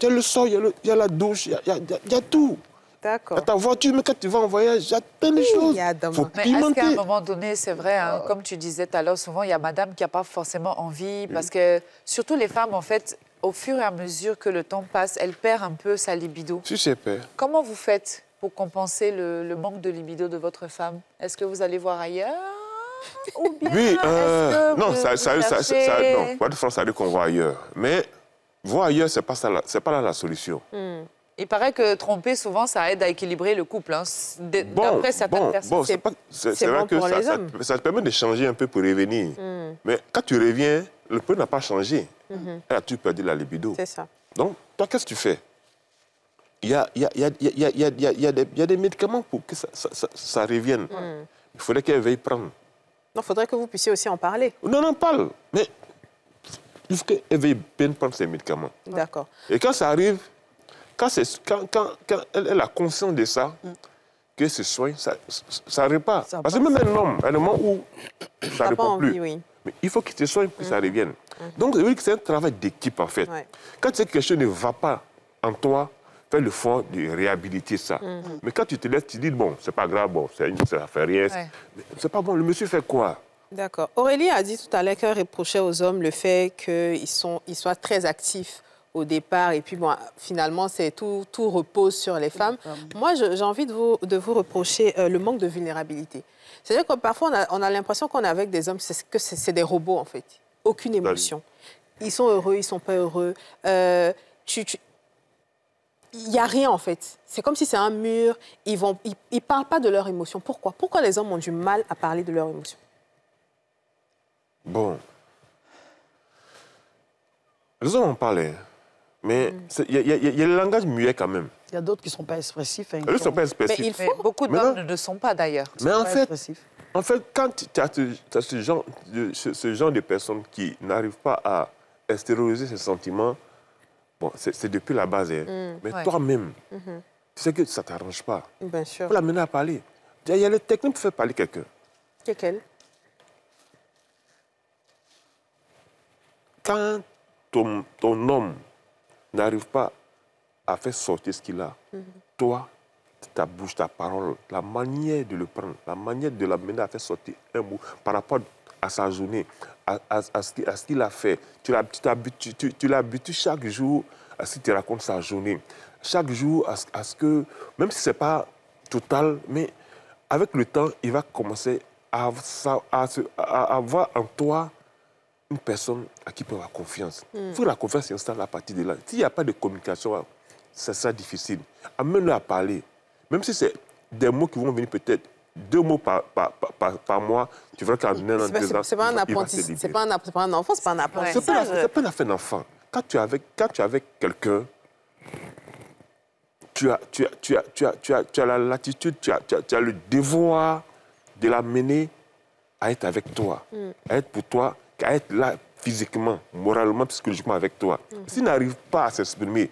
[SPEAKER 6] Il y a le sol, il y, a la douche, il y a tout. D'accord. Ta voiture, mais quand tu vas en voyage, il y a plein de
[SPEAKER 1] choses. Il y a faut mais est-ce qu'à un
[SPEAKER 2] moment donné, c'est vrai, hein, comme tu disais tout à l'heure, souvent, il y a madame qui n'a pas forcément envie, mm. parce que surtout les femmes, en fait, au fur et à mesure que le temps passe, elles perdent un peu sa libido. Si, c'est père. Comment vous faites compenser le, manque de libido de votre femme Est-ce que vous allez voir ailleurs Ou bien oui, euh, non, vous, ça, ça, ça,
[SPEAKER 6] de France, qu'on voit ailleurs. Mais voir ailleurs, c'est pas pas la solution.
[SPEAKER 2] Hmm. Il paraît que tromper, souvent, ça aide à équilibrer le couple. Hein. D'après bon, certaines personnes, c'est vrai que ça,
[SPEAKER 6] permet de changer un peu pour revenir. Hmm. Mais quand tu reviens, le peu n'a pas changé. Mm Elle tu perdu la libido C'est ça. Donc, toi, qu'est-ce que tu fais il y a des médicaments pour que ça, ça, revienne. Mm. Il faudrait qu'elle veuille prendre.
[SPEAKER 1] Non, il faudrait que vous puissiez aussi en parler.
[SPEAKER 6] Non, non, parle. Mais il faut qu'elle veuille bien prendre ses médicaments. D'accord. Et quand ça arrive, quand, quand, quand elle, a conscience de ça, qu'elle mm. que ce ça, ça repart. Parce que même un homme, à un moment où ça ne ah, répond plus, mais il faut qu'il se soigne pour que ça mm. revienne. Donc, c'est un travail d'équipe, en fait. Quand tu quelque chose ne va pas en toi, Fais le fond de réhabiliter ça. Mm. Mm. Mais quand tu te laisses, tu dis, bon, c'est pas grave, bon, une, ça fait rien. C'est pas bon, le monsieur fait quoi
[SPEAKER 1] D'accord. Aurélie a dit tout à l'heure qu'elle reprochait aux hommes le fait qu'ils sont, ils soient très actifs au départ. Et puis, bon, finalement, c'est tout, tout repose sur les femmes. Moi, j'ai envie de vous, de vous reprocher euh, le manque de vulnérabilité. C'est-à-dire que parfois, on a, a l'impression qu'on est avec des hommes, que c'est des robots, en fait. Aucune bah émotion. Ils sont heureux, ils sont pas heureux. Euh, tu, il n'y a rien en fait. C'est comme si c'est un mur. Ils ne ils, parlent pas de leurs émotions. Pourquoi Pourquoi les hommes ont du mal à parler de leurs émotions
[SPEAKER 6] Bon. Les hommes en parlent, mais il mm. y, a le langage muet quand même.
[SPEAKER 3] Il y a d'autres qui ne sont pas expressifs. ne hein, sont pas expressifs. beaucoup d'hommes ne le sont pas d'ailleurs. Mais en fait,
[SPEAKER 6] en fait, quand tu as, ce, genre de, ce, genre de personnes qui n'arrivent pas à extérioriser ses sentiments, Bon, c'est depuis la base. Hein. Mm, Mais toi-même, mm-hmm. tu sais que ça ne t'arrange pas. Bien sûr. Pour l'amener à parler. Il y a les techniques pour faire parler quelqu'un. Quelqu'un? Quand ton, homme n'arrive pas à faire sortir ce qu'il a, mm-hmm. toi, ta bouche, ta parole, la manière de le prendre, la manière de l'amener à faire sortir un mot par rapport à sa journée, à, ce qu'il a fait. Tu l'habitues tu, tu chaque jour à ce qu'il te raconte sa journée. Chaque jour à ce, que, même si ce n'est pas total, mais avec le temps, il va commencer à, avoir en toi une personne à qui peut avoir confiance. Il hmm. faut que la confiance s'installe à partir de là. S'il n'y a pas de communication, ça sera difficile. Amène-le à parler. Même si c'est des mots qui vont venir peut-être deux mots par, mois, tu verras qu'en un an, deux ans, c'est pas, pas,
[SPEAKER 1] pas un enfant, c'est pas un apprentissage. C'est
[SPEAKER 6] pas, pas un d'enfant. Quand tu es avec, avec quelqu'un, tu as, tu, as, tu, as, tu, as, tu, as, la latitude, tu as, tu as, le devoir de l'amener à être avec toi, mm. à être pour toi, à être là physiquement, moralement, psychologiquement avec toi. Mm. S'il n'arrive pas à s'exprimer,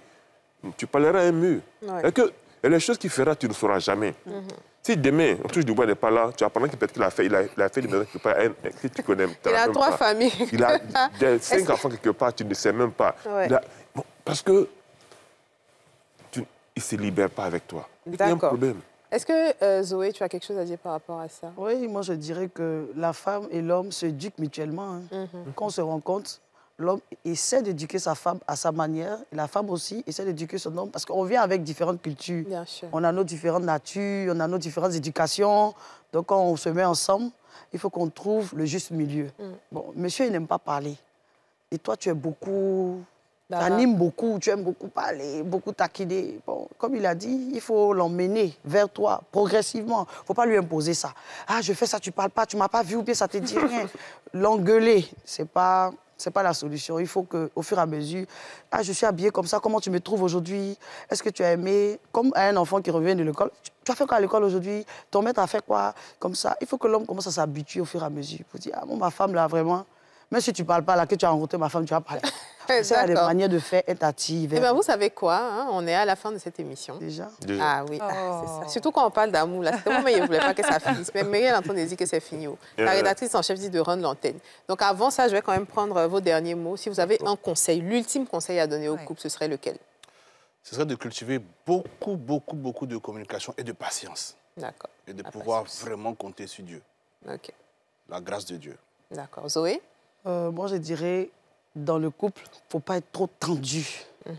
[SPEAKER 6] tu parleras un mur. Et que et les choses qu'il fera, tu ne sauras jamais. Mhm. Si demain, on touche du bois n'est pas là, tu apprends qu'il a fait, il a, il a fait une maison quelque part, que tu connais. Il a trois familles. Il a cinq enfants quelque part, tu ne sais même pas. parce que tu, il ne se libère pas avec toi. Il a un problème.
[SPEAKER 1] Est-ce que, euh, Zoé, tu as quelque chose à dire par rapport à ça
[SPEAKER 3] Oui, moi je dirais que la femme et l'homme s'éduquent mutuellement. Hein. Mhm. Quand on se rencontre, l'homme essaie d'éduquer sa femme à sa manière, et la femme aussi essaie d'éduquer son homme, parce qu'on vient avec différentes cultures. On a nos différentes natures, on a nos différentes éducations. Donc, quand on se met ensemble, il faut qu'on trouve le juste milieu. Mm. Bon, monsieur, il n'aime pas parler. Et toi, tu es beaucoup... Bah, t'animes bah. beaucoup, tu aimes beaucoup parler, beaucoup taquiner. Bon, comme il a dit, il faut l'emmener vers toi progressivement. Il ne faut pas lui imposer ça. Ah, je fais ça, tu parles pas, tu m'as pas vu ou bien ça te dit rien. L'engueuler, c'est pas c'est pas la solution. Il faut que, au fur et à mesure, ah, je suis habillée comme ça. Comment tu me trouves aujourd'hui Est-ce que tu as aimé Comme un enfant qui revient de l'école, tu as fait quoi à l'école aujourd'hui Ton maître a fait quoi Comme ça, il faut que l'homme commence à s'habituer au fur et à mesure. Pour dire, ah, bon, ma femme là, vraiment, mais si tu ne parles pas là, que tu as rencontré ma femme, tu vas parler.
[SPEAKER 1] C'est des manières
[SPEAKER 3] de faire est Eh bien, vous
[SPEAKER 1] savez quoi hein, On est à la fin de cette émission. Déjà, Ah oui, ah, c'est oh. ça. Surtout quand on parle d'amour, là. C'est il ne voulait pas que ça finisse. Mais Muriel entendait dire que c'est fini. Oh. La euh. rédactrice en chef dit de rendre l'antenne. Donc avant ça, je vais quand même prendre vos derniers mots. Si vous avez un conseil, l'ultime conseil à donner au couple, ce serait lequel
[SPEAKER 5] Ce serait de cultiver beaucoup, beaucoup, beaucoup de communication et de patience. D'accord. Et de pouvoir vraiment compter sur Dieu. OK. La grâce de Dieu.
[SPEAKER 3] D'accord. Zoé euh, moi, je dirais, dans le couple, il ne faut pas être trop tendu. Il mhm.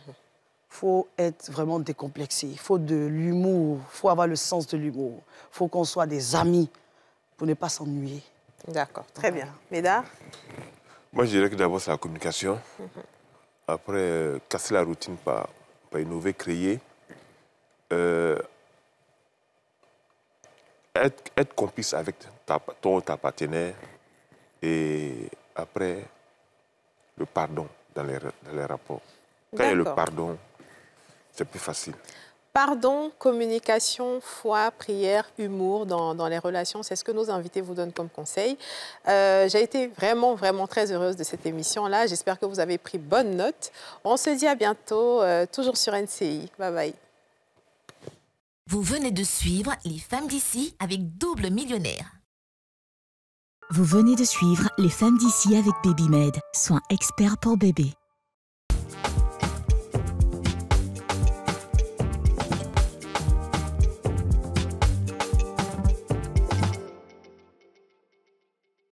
[SPEAKER 3] faut être vraiment décomplexé. Il faut de l'humour. Il faut avoir le sens de l'humour. Il faut qu'on soit des amis pour ne pas s'ennuyer. D'accord, très bien.
[SPEAKER 1] Médard
[SPEAKER 6] Moi, je dirais que d'abord, c'est la communication. Mhm. Après, euh, casser la routine, pas, innover, créer. Euh, être, complice avec ton, ta partenaire et après le pardon dans les, dans les rapports.
[SPEAKER 1] Quand il y a le pardon,
[SPEAKER 6] c'est plus facile.
[SPEAKER 1] Pardon, communication, foi, prière, humour dans, dans les relations, c'est ce que nos invités vous donnent comme conseil. Euh, j'ai été vraiment, vraiment très heureuse de cette émission-là. J'espère que vous avez pris bonne note. On se dit à bientôt, euh, toujours sur NCI. Bye bye. Vous venez de suivre Les femmes d'ici avec Double Millionnaire.
[SPEAKER 3] Vous venez de suivre Les femmes d'ici avec BabyMed, soins experts pour bébé.